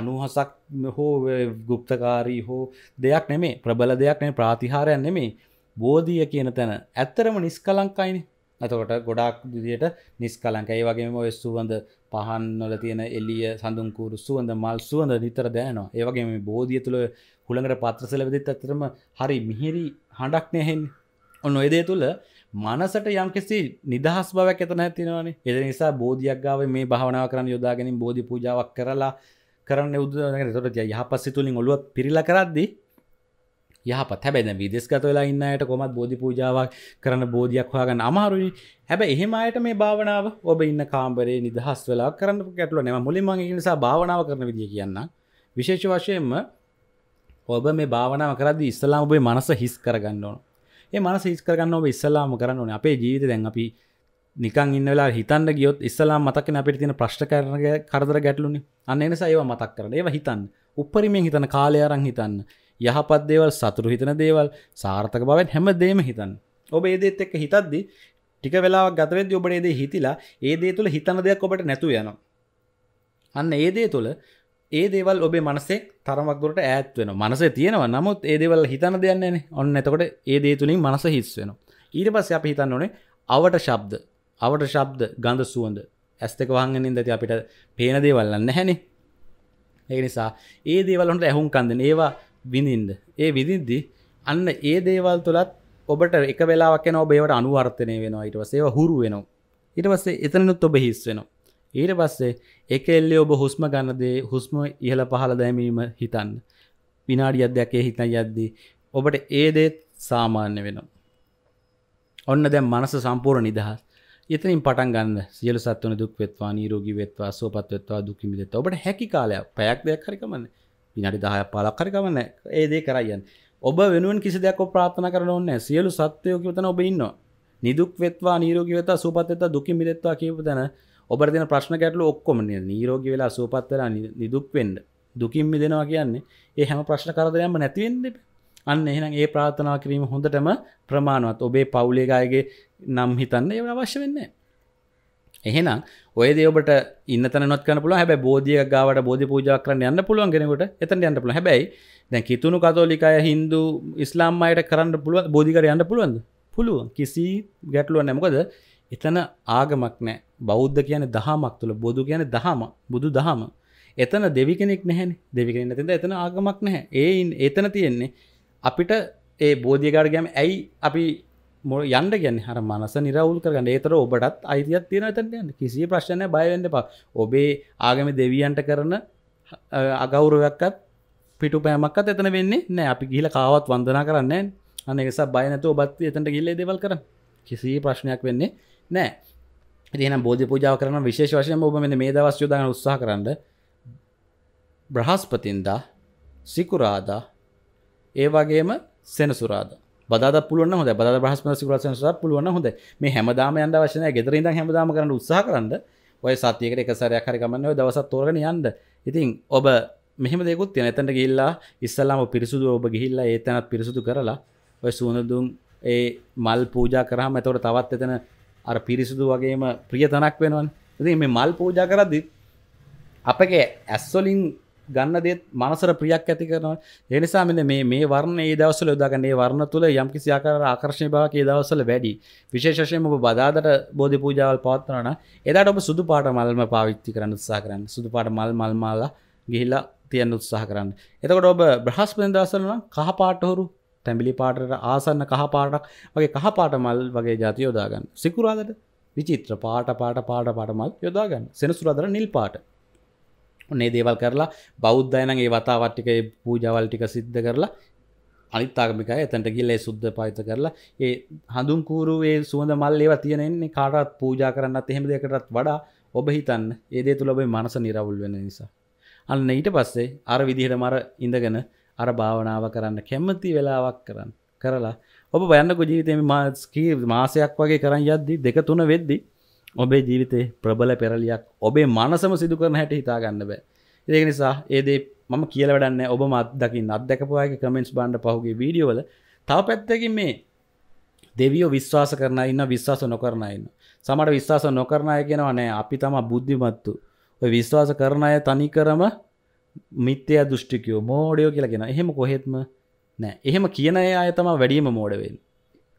අනුහසක් හෝ ගුප්තකාරී හෝ දෙයක් නෙමේ ප්‍රබල දෙයක් නේ ප්‍රාතිහාරයන් නෙමේ බෝධිය කියන තැන ඇත්තරම නිස්කලංකයිනි ඇතකොට ගොඩක් දිදියට නිස්කලංකයි වගේම ඔය සුවඳ පහන්වල තියෙන එලිය සඳුන්කූරු සුවඳ මල් සුවඳ නිතර දෑනවා ඒවගේ මේ බෝධිය තුළ හුළඟට පත්‍රසලවෙදිත් ඇතරම හරි මිහිරි හඬක් නැහෙන් ඔන්න ඔයදේ තුළ මනසට යම්කිසි නිදහස් බවක් ඇතන ඇතිනවන එද නිසා බෝධියක් ගාව මේ භාවනාව කරන්න යොදාගැනින් බෝධි පූජාවක් කරලා කරන්න උදදගෙන තොට යහපස්සි තුලින් ඔලුව පිරිල කරද්දි යහපත් හැබැද විදෙස්ගත වෙලා ඉන්නයට කොමත් බෝධි පූජාවක් කරන්න බෝධයක් හොයාගන්න අමාරුයි හැබැ එහෙම අයට මේ භාවනාව ඔබ ඉන්න කාම්බරේ නිදහස් වෙලා කරන්න ගැටල නෑම මුලින් මගේ නිසා භාවනාව කරන විදිිය කියන්න විශේෂ වශයෙන්ම ඔබ මේ භාවනාව කරදි ඉස්සලාම ඔබේ මනස හිස් කරගන්න ඕන මන සිස් කරන්න ඔබ ඉස්සලාම කරන්න ඕන අපේ ජීවිත දැන් අපි නිකන් ඉන්නලා හිතන්න ගියොත් ඉස්සලා මතකන අපිට තියෙන ප්‍රශ්ට කරන කරදර ගැටලුනි අන්න එනිසා ඒව මතක් කරන ඒව හිතන්න උපරිමෙන් හිතන කාලය අරන් හිතන්න යහපත් දේවල් සතුරු හිතන දේවල් සාර්ථක බවෙන් හැම දේම හිතන් ඔබ ඒදේත් එක්ක හිතද්දි ටික වෙලා ගතවෙද ඔබට ඒදේ හිතිලා ඒදේ තුළ හිතන දෙයක් ඔබට නැතු යන අන්න ඒදේ තුළ ඒ දේවල් ඔබේ මනසේ තරමක්දුරට ඇත්වෙන මනස තියෙනව නමුත් ඒදේවල් හිතන දෙයන්නේන ඔන්න එතකොට ඒ දේ තුළින් මනස හිස්වෙන ඊට පස්ස අප හිතන්න ඕනේ අවට ශබ්ද අවට ශබ්ද ගඳ සුවන්ද ඇස්තක වහගෙනින් දති අපිට පේන දේවල්ලන්න හැනි ඒ නිසා ඒ දේවල්ලොට ඇහුම් කන්දන ඒවා විඳින්ද ඒ විදිද්දි අන්න ඒ දේවල් තුළත් ඔබට එක වෙලාක්න ඔබේවට අනුවර්තනය වෙනවා ඉටවසේ හුරු වෙනවා ඉටවස්සේ එතනුත් ඔබ හිස් වෙනවා ඊට පස්සේ එක එල්ලේ ඔබ හුස්ම ගන්නදේ හුස්ම ඉහල පහල දැමීම හිතන්න විනාඩියත් දැකේ හිතන යද්දී ඔබට ඒදේත් සාමාන්‍ය වෙනවා ඔන්න දැ මනස සම්පූර්ණ නිදහස් එතනින් පටන් ගන්න සියල සත්වන දුක් වෙත්වා නීරෝගී වෙත්වා සෝපත් වෙත්වා දුකිමි දෙත් ඔබට හැකි කාලයක් පැයක් දෙයක් හරිකමන්න විනාඩි දහය පලක් හරිකමන්න ඒ දේ කරයන් ඔබ වෙනුවෙන් කිසි දෙයක් ප්‍රාථන කරන ඔන්න සියලු සත්වයෝකිවතන ඔබ ඉන්නවා නිදුක් වෙත්වා නීරෝගී වෙත්වා සූපත් වෙත්වා දුකිමි දෙත්වා කියපු තැන ඔබ දෙන ප්‍රශ්න ගැටලු ඔක්කොම නීරෝගි වෙලා සූපත්වෙලා නිදුක් වෙන්ඩ දුකින්ම දෙනවා කියන්නේ ඒ හැම ප්‍රශ්න කරදයම නැතිවෙන්න අන්න එහෙනම් ඒ ප්‍රාථනා කිරීම හොඳටම ප්‍රමාණවත් ඔබේ පවුලේගයගේ නම් හිතන්න ඒ අවශ්‍ය වෙන්නේ එහෙනම් ඔය දේවට ඉන්න තනත් කන පුළ හැබ බෝධිය ගාවට බෝධි පූජා කරන්න යන්න පුළුවන් ගෙනකට එතට යන්න පුළ හැබැයි දැන් කිතුුණු කතෝලිකය හින්දු ඉස්ලාම් අයට කරන්න පුළුව බෝධිකර යන්න පුළුවන්ද පුළුවන් කිසි ගැටලුව නැමකද එතන ආගමක් නෑ බෞද්ධ කියන දහමක් තුළ බොදු කියන දහම බුදු දහම එතන දෙවි කෙනෙක් නැහැන දෙවි කෙන තිද එතන ආගමක් නැහැ ඒයින් එතන තියෙන්නේ අපිට ඒ බෝධිගාඩ ගැම ඇයි අපි මො යන්න ගැන හර මනස නිරවුල් කරගන්න ඒතර ඔබටත් අයිතියක් තියෙන තට යන්න කිසි ප්‍රශ්නය බයවෙන්න පා ඔබේ ආගම දෙවියන්ට කරන අගෞරුවක්කත් පිටු පෑමක්කත් එතන වෙන්නේ නෑ අපි ගිල කාවත් වන්දනා කරන්න අනෙසා බයනතු ඔබත් එතට ගිල්ලේ දෙවල් කර කිසි ප්‍රශ්නයක් වෙන්නේ නෑ එතින බෝධ පූජාව කරන විශේෂ වශයෙන් ඔබ මේ දවස් යොදාන උත්සාහ කරන්න බ්‍රහස්පතින්දා සිකුරාදා ඒ වගේම සෙනසුරාද බදා පුළුවන හොද බද බ්‍රහස්ප සිකුරා සෙනසුරා පුළුවන් හොඳ මේ හැමදාම යන්න අවශ්‍යය ගෙදර ඉඳන් හැමදාම කරන්න උත්සාහ කරන්න ඔය සතියකට එක සැරයක් හරි ගමන්න ඔය දවසත් තෝරගෙන යන්න ඉතින් ඔබ මෙහෙම දෙකුත් තියෙන එතනට ගිහිල්ලා ඉස්සල්ලාම පිරිසුදු ඔබ ගිහිල්ලා ඒ තැනත් පිරිසුදු කරලා ඔය සුවඳුන් ඒ මල් පූජා කරාම එතකොට තවත් එතන අර පිරිසිදු වගේම ප්‍රියතනක් වෙනවන් ති මේ මල් පූජ කරදදි අපගේ ඇස්සොලින් ගන්න දෙත් මනසර ප්‍රියක් ඇති කරනවා එනිසා මෙ මේ මේ වර්ණ ඒ දවසල යොදගන්නේ වර්ණ තුළ යම්කි සියාකර ආකර්ශණය භාවක ඒ දවසල වැඩි විශේෂයෙන් ඔබ බදාදට බෝධි පූජාවල් පවත්වන එදාට ඔබ සුදු පාට මල්ම පාවිච්චි කරන්න උත්සා කරන්න සුදු පාට මල් මල්මාලා ගිහිල්ලා තියන්න උත්සාහ කරන්න එතකොට ඔබ බ්‍රහස්පතින් දවසලන කහපාටහුරු තැඹිලි පාටට ආසන්න කහපාටක් වගේ කහපාට මල් වගේ ජාති යොදාගන්න සිකුරාදට විචිත්‍ර පාට පාට පාට පාටමල් යොදාගන්න සෙනසුරාදර නිල් පාට ඔන්නේ දේවල් කරලා බෞද්ධයනගේ වතාවට්ටික පූජවල්ටික සිද්ධ කරලා අනිත්තාගමිකය ඇතැට ගිල්ලේ සුද්ධ පාත කරලා ඒ හඳුන්කූරුවේ සුවඳ මල් ඒවා තියෙනෙන්නේ කාටත් පූජා කරන්නත් එහෙම දෙකටත් වඩා ඔබ හිතන්න ඒදේ තුළ ඔබේ මනස නිරවුල් වෙන නිසා අන්න ඊට පස්සේ අර විදිහට මර ඉඳගෙන අර භාවනාව කරන්න කැමති වෙලාවක් කරන්න කරලා ඔබ බයන්නක ජීවිතය මාස්කී මාසයක් වගේ කරන්න යද්දි දෙක තුන වෙද්දි ඔබේ ජීවිතේ ප්‍රබල පෙරලියක් ඔබේ මනසම සිදු කරන හැට හිතා ගන්න බෑ ඒක නිසා ඒදේ මම කියල වැඩන්න ඔබ මත් දකින්න අදැකපුවාගේ කමෙන්ස් බාන්ඩ පහුගේ වීඩියෝල තව පැත්තකින් මේ දෙවියෝ විශ්වාස කරන ඉන්න විශ්වාස නොකරන ඉන්න සමට විශ්වාස නොකරණය කියෙනවනෑ අපි තම බුද්ධිමත්තු විශ්වාස කරණය තනිකරම මිත්‍යය දෘෂ්ටිකයෝ මෝඩයෝ කියලගෙන එහෙම කොහෙත්ම නෑ එහෙම කියන අය තම වැඩීම මෝඩවෙන්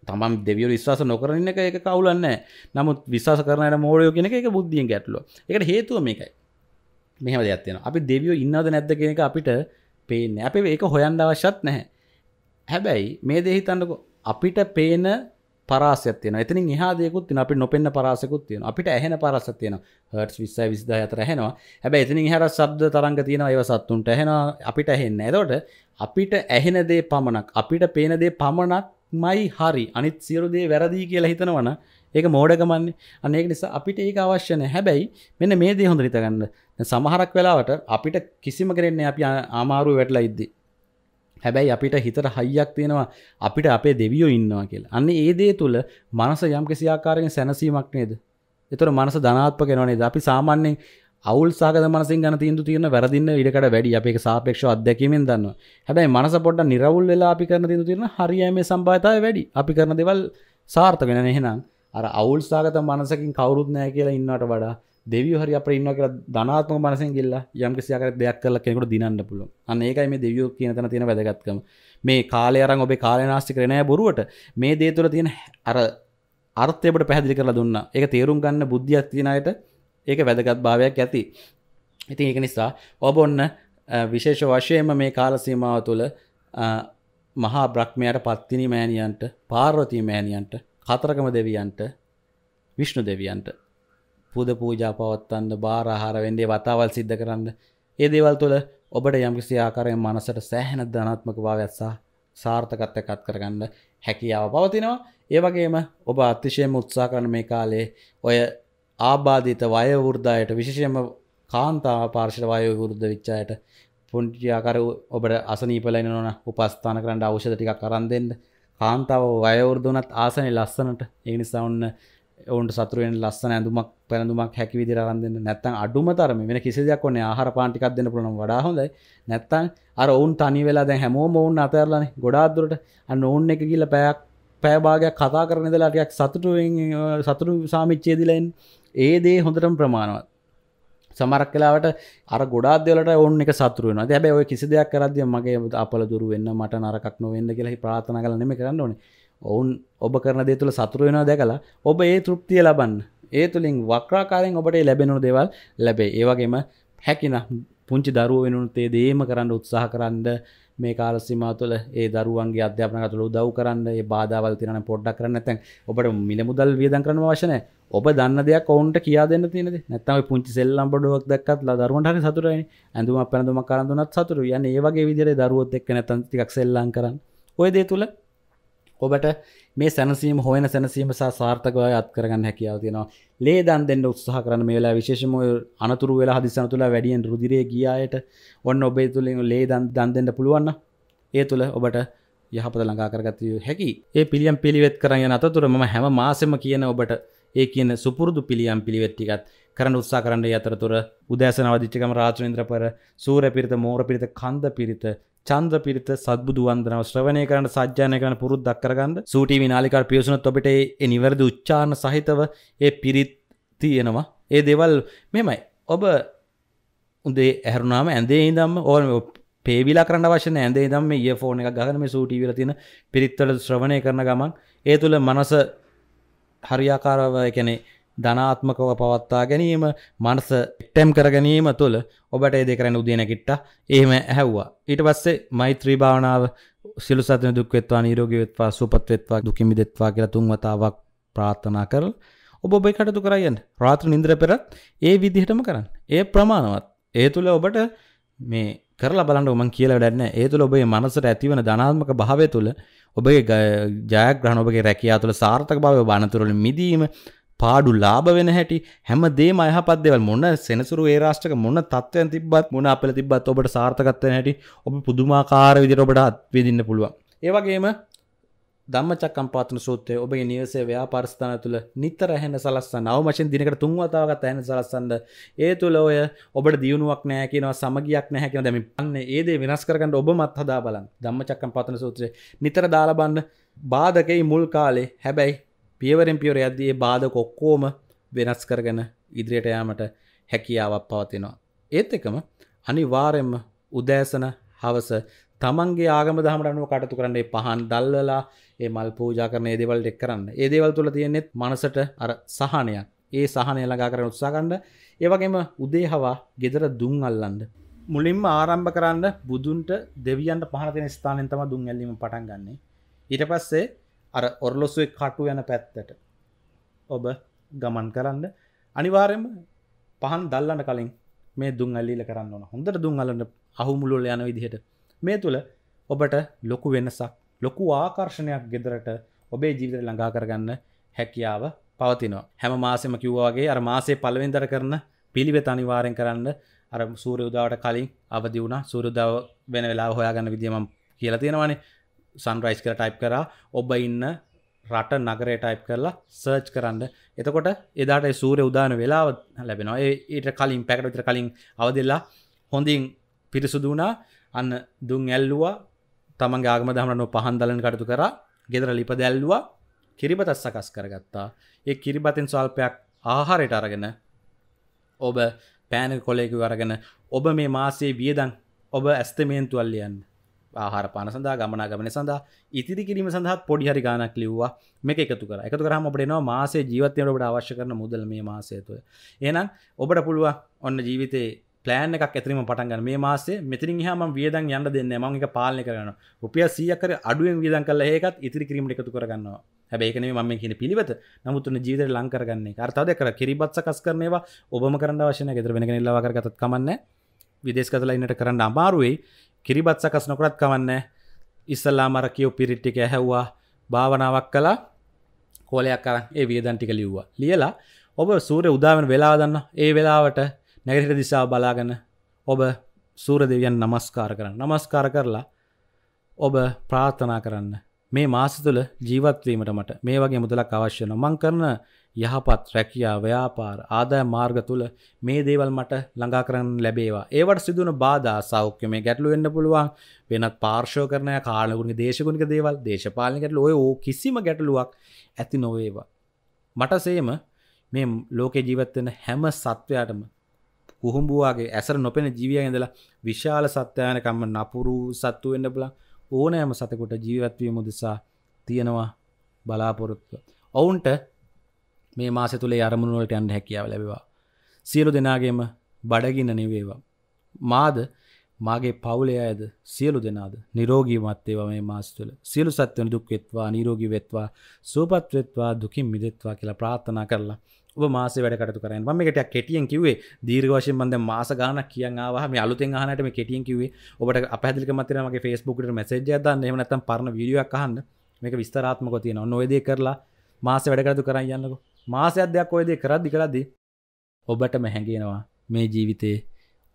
තමම් දෙවියෝ විශවාස නොකරන්න එක එක කවුලන්න නමුත් විශවාස කරන මෝඩයෝ කියෙන එක බුද්ධියෙන් ගැටලුව එකට හේතුව මේකයි මෙහම දෙයක්ත්යෙන අපි දෙවියෝ ඉන්නද නැද්ද කියෙන අපිට පේන්න අප ඒක හොයන්ඩ අවශ්‍යත් නැහැ හැබැයි මේ දෙහිතන්නක අපිට පේන පරාසයක් තියෙන එතනින් එහාදයකුත් තින අපි නොපෙන්න්න පරාසකුත් තියෙන අපිට ඇහෙන පරසක් තියෙන හට් විස්ස විස්ද අතර හැනවා හැබැ එතනින් හැර සබ්ද තරග තියෙන ඒවසත්තුන්ට හැෙන අපිට ඇහෙන්න ඇදවට අපිට ඇහෙනදේ පමණක් අපිට පේනදේ පමණක් මයි හරි අනිත් සියරුදේ වැරදිී කියලා හිතනවන ඒක මෝඩගමන්නේ අනෙක් නිසා අපිට ඒක අවශ්‍යන හැබැයි මෙන්න මේ දේ හොඳ රිතගන්න සමහරක් වෙලාවට අපිට කිසිම කරෙන්නේ අපි ආමාරු වැටලා ඉද්දී හැබැයි අපිට හිතට හයියක් තියෙනවා අපිට අපේ දෙවියෝ ඉන්නවා කියලා අන්න ඒ දේ තුළ මනස යම් කිසිආකාරයෙන් සැනසීමක් නේද එතුර මනස ධනාත්ප කෙනවනේද අපි සාමාන්‍යෙන් අවුල් සාග මනසින් ගන තිීන්දු තියෙන වැරදින්න ඉඩකට වැඩි අපේ සාපේක්ෂ අධ්‍යැකීමෙන් දන්න හැබැයි මනස පොඩ්ඩ නිරවුල් වෙලා අපි කරන තිදු තිරන හරියම සම්භාතාව වැඩි අපි කරන දෙවල් සාර්ථ වෙන එහෙනම් අර අවුල් සාගත මනසකින් කවුරුත් නෑ කියලා ඉන්නට වඩා දෙවිය හරි අප ඉන්න කියලා ධනාත්ම මනසෙන් ගිල්ලා යම් කිසියක් දෙයක් කරලා කෙනෙකුට දිනන්න පුළුවන්. අන්න ඒකයි මේ දෙවියෝ කියන තැන තියෙන වැදගත්කම. මේ කාලය අරන් ඔබේ කාලය නාස්ති කරේ නැහැ බොරුවට. මේ දේ තුළ තියෙන අර අර්ථය ඔබට පැහැදිලි කරලා දුන්නා. ඒක තේරුම් ගන්න බුද්ධියක් තියෙන අයට ඒක වැදගත් භාවයක් ඇති. ඉතින් ඒක නිසා ඔබ ඔන්න විශේෂ වශයෙන්ම මේ කාල සීමාව තුළ මහා බ්‍රහ්මයාට පත්තිනි මෑණියන්ට, පාර්වතී මෑණියන්ට, කතරගම දෙවියන්ට, විෂ්ණු දෙවියන්ට පුද පූජා පවත්වන්න බාරහාර වෙන්ඩේ වතාවල් සිද්ධ කරන්න ඒ දේවල් තුළ ඔබට යම්කිසි ආකාරයෙන් මනසට සෑහෙන ධනත්මක භාවයත්සා සාර්ථකත්වකත් කරගන්න හැකියාව පවතිනවා ඒවගේම ඔබ අතිශයම උත්සා කරන මේ කාලේ ඔය ආබාධිත වයවෘර්දායට විශෂයම කාන්තාව පාර්ශල වයෝ වෘද්ධ විච්චායට පුන්ටියාකර ඔබට අසනීපලයින නොන උපස්ථාන කරන්න අවෂධ ටික කරන්දෙන්ට කාන්තාව වයවෘර්දුනත් ආසනය ලස්සනට ඒනිසා ඔන්න ඔවන්ට සතුරුවෙන් ලස්සන ඇඳුමක් පැළඳුමක් හැකි විදිරන්දන්න නැත්තන් අඩුම තරම වෙන කිසිදයක් වන්නේ ආහර පාටිකක් දෙන්න පුළන වඩා හොඳයි නැත්තන් අර ඔවුන් තනි වෙලාද හැමෝ ඔවුන් අතරලන ගොඩාදුරට අන්න ඔවුන් එක කියල පැයක් පෑභාගයක් කතා කරන දලාටයක් සතුටුවෙන් සතුරු සාමිච්චේදිලයින් ඒ දේ හොඳටම ප්‍රමාණවත් සමරක් කලාවට අර ගොඩාදලට ඔන්න එක සතුරුවන දැබැ ඔය කිසි දෙයක් කරදය මගේ අපල දුරුවන්න මට නරකක් නොවෙන්න කියලා ප්‍රාථන කලනෙම කරන්න ඕනේ ඔවුන් ඔබ කරන දේ තුළ සතුර වෙන දැකලා ඔබ ඒ තෘප්තිය ලබන්න ඒ තුළින් වක්්‍රාකාරයෙන් ඔබට ලැබෙනු දෙවල් ලැබේ ඒවගේම හැකින පුංචි දරුව වෙනුත්තේ දේම කරන්න උත්සාහ කරන්න මේ කාලසිමා තුළ ඒ දරුවන්ගේ අධ්‍යාපන තුළ දව් කරන්න ඒ බාධාවල් තිරන පොඩ්ඩක් කරන්න ඇතැන් ඔබට මිල මුදල් වියදන් කරන වශනය ඔබ දන්න දෙයක් ඔවුන්ට කියා දෙන්න තියෙන නැත්තම පුංචි සෙල්ලම් බඩුවක් දක්ත් දරුවන්ට හරි සතුරයි ඇඳුම පැඳුම කරඳුනත් සතුරු යන්න ඒවගේ විදිර දරුවත් එක් නැතන්තිකක් සෙල්ලං කරන්න ඔය දේ තුළ ඔබට මේ සැනසීම හොයන සැනසීම සහ සාර්ථකව අත් කරගන්න හැකියාව තියෙනවා ලේ දන් දෙන්න උත්සාහ කරන මේ වෙලාව විශේෂම අනතුරු වෙලා හදිස්සන තුල වැඩියෙන් රුධිරය ගියායට ඔන්න ඔබේ තුලින් ලේ දන් දන් දෙන්න පුළුවන් ඒ තුල ඔබට යහපත ළඟා කරගතය හැකි ඒ පිළියම් පිළිවෙත් කරන්න අතතුර ම හැම මාසම කියන ඔබට ඒ කියන සුපුරදු පිළියම් පිළිවෙත්තිකත් කරන උත්සා කරන්න අතරතුර උදෑසන අවදිච්චකම රාජුන්ද්‍ර පර සූර පිරිත මෝර පිරිත කන්ද පිරිත චන්ද්‍ර පිරිත සත්බුදු වන්දනාව ශ්‍රවණය කරන්න සජ්ජායනය කරන්න පුරුද්දක් කරගන්න සූටීවී නාලිකාවට පිවිසුනොත් ඔබට ඒ නිවැරදි උච්චාරණ සහිතව ඒ පිරිත් තියෙනවා ඒ දේවල් මෙමයි ඔබ උදේ ඇහරුණාම ඇඳේ ඉඳම්ම ඕල් පේවිලා කරන්න වශන ඇඳේ දම් ඒ ෆෝන එක ගහන මේ සූටීවල තින පිරිත්වල ශ්‍රවණය කරන ගමන් ඒ තුළ මනස හරියාකාරව කැනේ ධනාත්මකව පවත්තා ගැනීම මනස එක්ටැම් කර ගැනීම තුළ ඔබට ඒදෙ කරන්න උදයනකිට්ට ඒම ඇහැව්වා. ඊට පස්සේ මෛත්‍රී භාවනාව සිලු සතන දුක්වෙත්වා නීරෝගවෙත්වා සුපත්වෙත්වා දුකිමිදෙත්වා කියලා තුන්වතාවක් ප්‍රාර්ථනා කරල් ඔබ ඔබයි කටතු කරයන් රාත්‍ර නින්ද්‍ර පෙරත් ඒ විදිහටම කරන්න. ඒ ප්‍රමාණවත්. ඒ තුළ ඔබට මේ කරලා බලන්න මං කියලා වැඩන්න ඒ තුළ ඔබේ මනසට ඇතිවන ධනාත්මක භාවය තුළ ඔබේ ජයග්‍රහණ ඔබගේ රැකියා තුළ සාර්ථක භාවය බානතුරල මිදීම පාඩු ලාබ වෙන හැටි හැම දේ මයහපත්දවල් මොන්න සෙනසුරු ඒරාෂ්ටක මොන්න තත්වයන් තිබත් මොන අපල තිබත් ඔබට සාර්ථකත්වන හැටි ඔබ පුදුමාකාර විදිර ඔබට අත්විදින්න පුළුවන් ඒවගේම දම්මචක්කම් පාතන සූත්‍රය ඔබගේ නිවසේ ව්‍යාපාරස්ථාන තුළ නිතර හැන සලස්සන්න අවමශෙන් දිනකට තුන්වතාවගත් ඇන සලස්සන්න ඒ තුළ ඔය ඔබට දියුණුවක් නෑකනවා සමගයක් නැහැකන දැම පන්න ඒදේ වෙනස් කරගන්න ඔබ මත් හදා බලන් දම්මචක්කම් පාතන සූත්‍රය නිතර දාලබන්න බාධකයි මුල් කාලේ හැබැයි පියවරෙන් පියවර යද්දී බාධ කොක්කෝම වෙනස් කරගෙන ඉදිරියට යාමට හැකියාවක් පවතිනවා. ඒත් එකම අනිවාර්යෙන්ම උදෑසන හවස තමන්ගේ ආගම දහමට අනුව කටයුතු කරන්න ඒ පහන් දැල්වලා ඒ මල් පූජා කරන ඒ දේවල් දෙක් කරන්න. ඒ දේවල් තුල තියෙන්නේ මනසට අර සහනයක්. ඒ සහනය ළඟා කරන උත්සාහ ගන්න. ඒ වගේම උදේ හවා gedara දුම් අල්ලන්න. මුලින්ම ආරම්භ කරන්න බුදුන්ට දෙවියන්ට පහන තියෙන ස්ථානෙන් තමයි දුම් ඇල්ලීම පටන් ගන්නෙ. ඊට පස්සේ අර ඔරලොස්ුවේ කටු යන පැත්තට ඔබ ගමන් කරන්න අනිවාරයම පහන් දල්ලන්න කලින් මේ දුන් අල්ලිල කරන්න ඕන හොඳට දුන් අලන්න අහුමුළුල යන විදිහට මේ තුළ ඔබට ලොකු වෙනසක් ලොකු ආකර්ෂණයක් ගෙදරට ඔබේ ජීවිත ළඟා කරගන්න හැකියාව පවතිනවා හැම මාසෙම කිව්වාගේ අර මාසේ පලවෙන්දර කරන පිළිවෙත අනිවාරෙන් කරන්න අර සූරයුදාවට කලින් අවදි වුණ සූරුදාව වෙන වෙලා හොයාගන්න විදිම කියලා තියෙනවානේ සන්රයිස් කර ටයිප් කරා ඔබ ඉන්න රට නගරය ටයිප් කරලා සර්ච් කරන්න එතකොට එදාට සූරය උදාන වෙලාව ලැබෙනවා ඒට කලින් පැකට විතර කලින් අවදෙල්ලා හොඳින් පිරිසුදු වුණා අන්න දුන් ඇල්ලුවා තමන් ආගම දහමනො පහන් දලන කටතු කරා ගෙදර ලිප දැල්ලුවා කිරිබතත් සකස් කරගත්තා ඒ කිරිබතෙන් සල්පයක් ආහාරයට අරගෙන ඔබ පෑන කොලෙකු අරගෙන ඔබ මේ මාසේ වියදන් ඔබ ඇස්තමේන්තුවල්ලියන්න ආහාර පාන සඳහා ගමනා ගමන සඳහා ඉතිරි කිරීම සඳහත් පොඩි හරි ගානක් ලිව්වා මේක එකතු කර එකතු කරහම ඔබට එනවා මාසේ ජීවිතයට ඔබට අවශ්‍ය කරන මුදල් මේ මාසය තුළ එහෙනම් ඔබට පුළුවන් ඔන්න ජීවිතේ ප්ලෑන් එකක් ඇතරීම පටන් ගන්න මේ මාසේ මෙතනින් එහා මම වියදම් යන්න දෙන්නේ නැහැ මම ඒක පාලනය කරනවා රුපියල් 100ක් කර අඩුවෙන් වියදම් කළා ඒකත් ඉතිරි කිරීමට එකතු කරගන්නවා හැබැයි ඒක නෙමෙයි මම මේ කියන පිළිවෙත නමුත් උන ජීවිතේ ලං කරගන්න එක අර තවද කර කිරිබත් සකස් කරන ඒවා ඔබම කරන්න අවශ්‍ය නැහැ ගෙදර වෙන කෙනෙක් ලවා කරගත්තත් කමන්නේ විදේශගත ලයිනට කරන්න අමාරුයි කිරිබත් සකස් නොකරත් කවන්නේ ඉස්සල්ලා මර කියෝ පිරිට්ටික ඇහැව්වා භාවනාවක් කලා කෝලයක් කරන් ඒ වියදන්ටික ලිව්වා ලියලා ඔබ සූරය උදාවෙන වෙලාදන්න ඒ වෙලාවට නැගරිට දිසා බලාගන්න ඔබ සූර දෙවියන් නමස්කාර කරන්න නමස්කාර කරලා ඔබ ප්‍රාර්ථනා කරන්න මේ මාස තුළ ජීවත්වීමට මට මේ වගේ මුදලක් අවශ්‍යන මං කරන යහපත් රැකියා ව්‍යාපාර ආදාය මාර්ග තුළ මේ දේවල් මට ළඟා කරන්න ලැබේවා. ඒවට සිදුවන බාධා සෞඛ්‍ය මේ ගැටලු වෙන්න පුළුවන්. වෙනත් පාර්ශ්ව කරණය කාලගුණික දේශගුණික දේවල් දේශපාලන ගැටලු ඔය ඕ කිසිම ගැටලුවක් ඇති නොවේවා. මට සේම මේ ලෝකේ ජීවත් වෙන හැම සත්වයාටම කුහුඹුවාගේ ඇසර නොපෙන ජීවියන් ඉඳලා විශාල සත්වයානකම්ම නපුරු සත්තු වෙන්න පුළුවන්. ඕනෑම සතෙකුට ජීවත් වීම උදෙසා තියෙනවා බලාපොරොත්තුව. ඔවුන්ට මේ මාස තුළේ අරමුණුවලට යන්න හැකියාව ලැබවා. සියලු දෙනාගේම බඩගින්න නිවේවා. මාද මාගේ පවුලේ අයද සියලු දෙනාද නිරෝගීමත් ඒවා මේ මාස තුළ සියලු සත්වන දුක් වෙත්වා නිරෝගී වෙත්වා සුවපත් වෙත්වා දුකින් මිදෙත්වා කියලා ප්‍රාර්ථනා කරලා ඔබ මාසේ වැඩ කටයුතු කරන්න මම මේකට කෙටියෙන් කිව්වේ දීර්ඝ වශයෙන් මම දැන් මාස ගාණක් කියන් ආවා මේ අලුතෙන් අහනට මේ කෙටියෙන් කිව්වේ ඔබට අපහැදලිකමක් තියෙනවා මගේ Facebook එකට මැසේජ් එකක් දාන්න එහෙම නැත්නම් පරණ වීඩියෝ එකක් අහන්න මේක විස්තරාත්මකව තියෙනවා ඔන්න ඔය දේ කරලා මාසේ වැඩ කටයුතු කරන් යන්නකෝ මාසයක් දෙයක් ඔයදේ කරද්දි කරද්දි ඔබට මැහැඟෙනවා මේ ජීවිතේ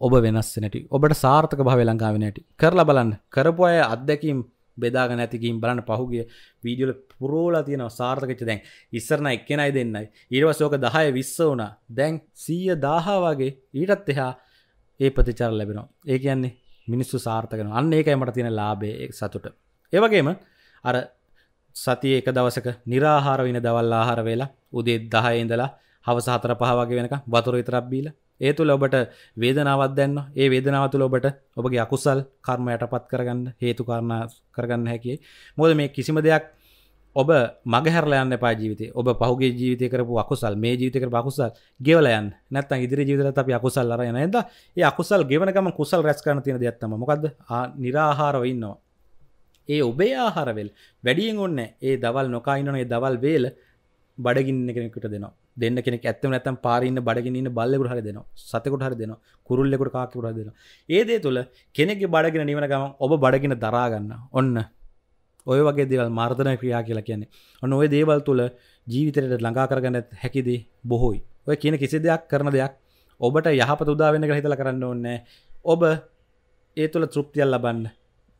ඔබ වෙනස් නැටි ඔබට සාර්ථක භාවය ලංකාව නැටි කරලා බලන්න කරපු අය අත්දැකීම් බෙදාග නැතිකින් බලන්න පහුගේ වීඩියල පුරෝලා තියෙනව සාර්ථකච්ච දැන් ඉස්සරන එක්කෙනයි දෙන්නයි ඊරවසෝක දහය විස්ස වුණ දැන් සීය දාහාවාගේ ඊටත් එහා ඒ ප්‍රතිචාර ලැබෙනවා ඒ කියන්නේ මිනිස්සු සාර්ථකන අන්න ඒකයි මට තියෙන ලාබේ එක් සතුට ඒවගේම අර සතිය එක දවසක නිරාහාර වෙන දවල් ආහාර වෙලා උදේ 10 ඉඳලා හවස 4 5 වගේ වෙනකම් වතුර විතරක් බීලා ඒ තුළ ඔබට වේදනාවක් දැන්න ඒ වේදනාව තුළ ඔබට ඔබගේ අකුසල් කර්ම යටපත් කරගන්න හේතු කරණ කරගන්න හැකේ මොද මේ කිසිම දෙයක් ඔබ මගහැරලයන්න පා ජීවිතය ඔබ පහුගේ ජීවිතය කරපු අකුසල් මේ ජීවිතක බකුසල් ගෙවලයන් නැත්තන් ඉදිරි ජීවිතර අප අකුසල් අරයන ඇද ඒ අකුසල් ගෙවනකම කුසල් රැස් කරන තියෙන දෙයක්ත්තම මොකද නිරාහාරව ඉන්නවා ඒ ඔබේ ආහරවෙල් වැඩියෙන් ඔන්න ඒ දවල් නොකායිනනේ දවල් වේල බඩගින්න කෙනෙකුට දෙනවා දෙන්න කෙනෙක් ඇත්තම නැතම් පාරින්න බඩගින්න බල්ලෙකුට හරි දෙනවා සතෙකුට හරි දෙනවා කුරුල්ලෙකුට කාකිකුට හරි දෙනවා ඒ දේ තුළ කෙනෙක්ගේ බඩගෙන නිවන ගමන් ඔබ බඩගෙන දරා ගන්න ඔන්න ඔය වගේ දේවල් මර්ධන ක්‍රියා කියලා කියන්නේ ඔන්න ඔය දේවල් තුළ ජීවිතයට ළඟා කරගන්න හැකිදී බොහෝයි ඔය කියන කිසි දෙයක් කරන දෙයක් ඔබට යහපත උදාවෙන්න කියලා හිතලා කරන්න ඕනේ ඔබ ඒ තුළ තෘප්තියක් ලබන්න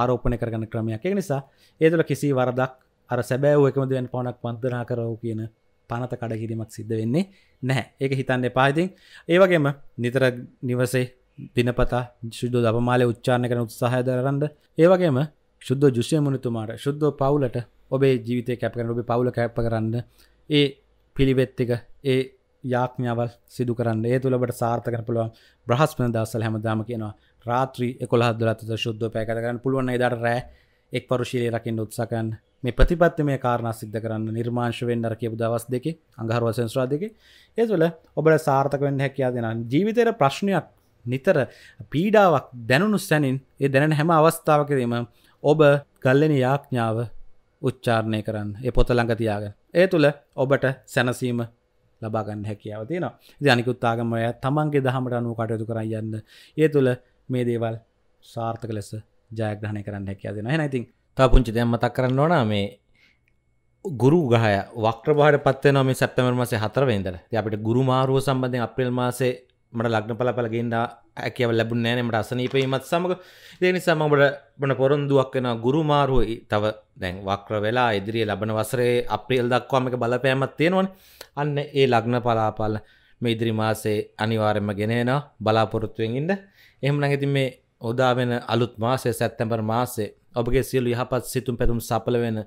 ආරෝපණය කරගන්න ක්‍රමයක් ඒ නිසා ඒතුළ කිසි වරදක් අර සැබෑව එකමදෙන් පවනක් පන්දනා කරව කියන පනත කඩකිරීමක් සිද්ධ වෙන්නේ නැහැ ඒක හිතන්න එපාහිතින් ඒවගේම නිතර නිවසේ දිනපතා ශුද්ධ දපමාලය උච්චාණ කරන උත්සාහය දරන්ද ඒවගේම ශුද්ධ ජුෂය මුණතුමාට ශුද්ධ පවුලට ඔබේ ජීවිතය කැප කරන ඔබේ පවුල කැප්ප කරන්න ඒ පිළිවෙත්තික ඒ යාඥාවල් සිදු කරන්න ඒ තුළබට සාර්ථකන පුළුවන් බ්‍රහස්පන දස්සල් හැමදාම කියනවා රාත්‍රී එකොළ දලත ශුද්ධ පෑකරන්න පුළුවන් ඉදර රෑ එක් පරුශීලය රකින්න උත්සකන් මේ ප්‍රතිපත්ති මේ කාරණ සිද්ධ කරන්න නිර්මාංශ වෙන්ඩර කියපු දවස් දෙක අඟහරුව සංස්්‍රා දෙක ඒ තුළ ඔබට සාර්ථක වෙන්න හැකයා දෙෙන ජීවිතයට ප්‍රශ්නයක් නිතර පීඩාවක් දැනුණු සැනින් ඒ දැන හැම අවස්ථාවකරීම ඔබ ගල්ලෙන යාඥාව උච්චාරණය කරන්න ඒ පොත ළඟතියාගෙන ඒ තුළ ඔබට සැනසීම ලබාගන්න හැකියාව තියෙනවා ජනිකුත්තාගම ඔය තමන්ගේ දහමට අනුව කටයුතු කර යන්න ඒ තුළ මේ දේවල් සාර්ථක ලෙස ජයග්‍රහණය කරන්න හැකියා දෙෙන හැනයිතින් තා පුංචි දෙයක් මතක් කරන්න ඕනා මේ ගුරු ගහය වක්්‍රභාට පත්වන මේ සැප්තමර මසේ හතරවෙන්දර අපිට ගුරු මාරුව සම්බන්ධය අප්‍රල් මාසේ මට ලක්න පල පලගෙන්ඩා ඇකව ලැබුණ නෑනමට අසනීපීමත් සමඟ දෙනි සමඟට බන පොරොන්දුවක් වෙන ගුරුමාරුවයි තව දැන් වක්‍ර වෙලා ඉදිරිිය ලබන වසරේ අප්‍රියල් දක්වාමක බලපෑමත් තියෙනවන අන්න ඒ ලග්න පලාපල්ල මේ ඉදිරි මාසේ අනිවාරෙන්ම ගෙනෙන බලාපොරොත්තුවෙන් ඉන්න එහම නැගති මේ උදාවෙන අලුත් මාසය සැත්තැම්බර් මාසේ ඔබගේ සියලු යහපත් සිතුම් පැතුම් සපල වෙන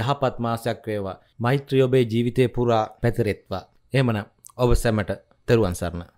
යහපත් මාසයක් වේවා මෛත්‍රිය ඔබේ ජීවිතය පුරා පැතිරෙත්වා. එමන ඔබ සැමට තෙරුවන් සරණ.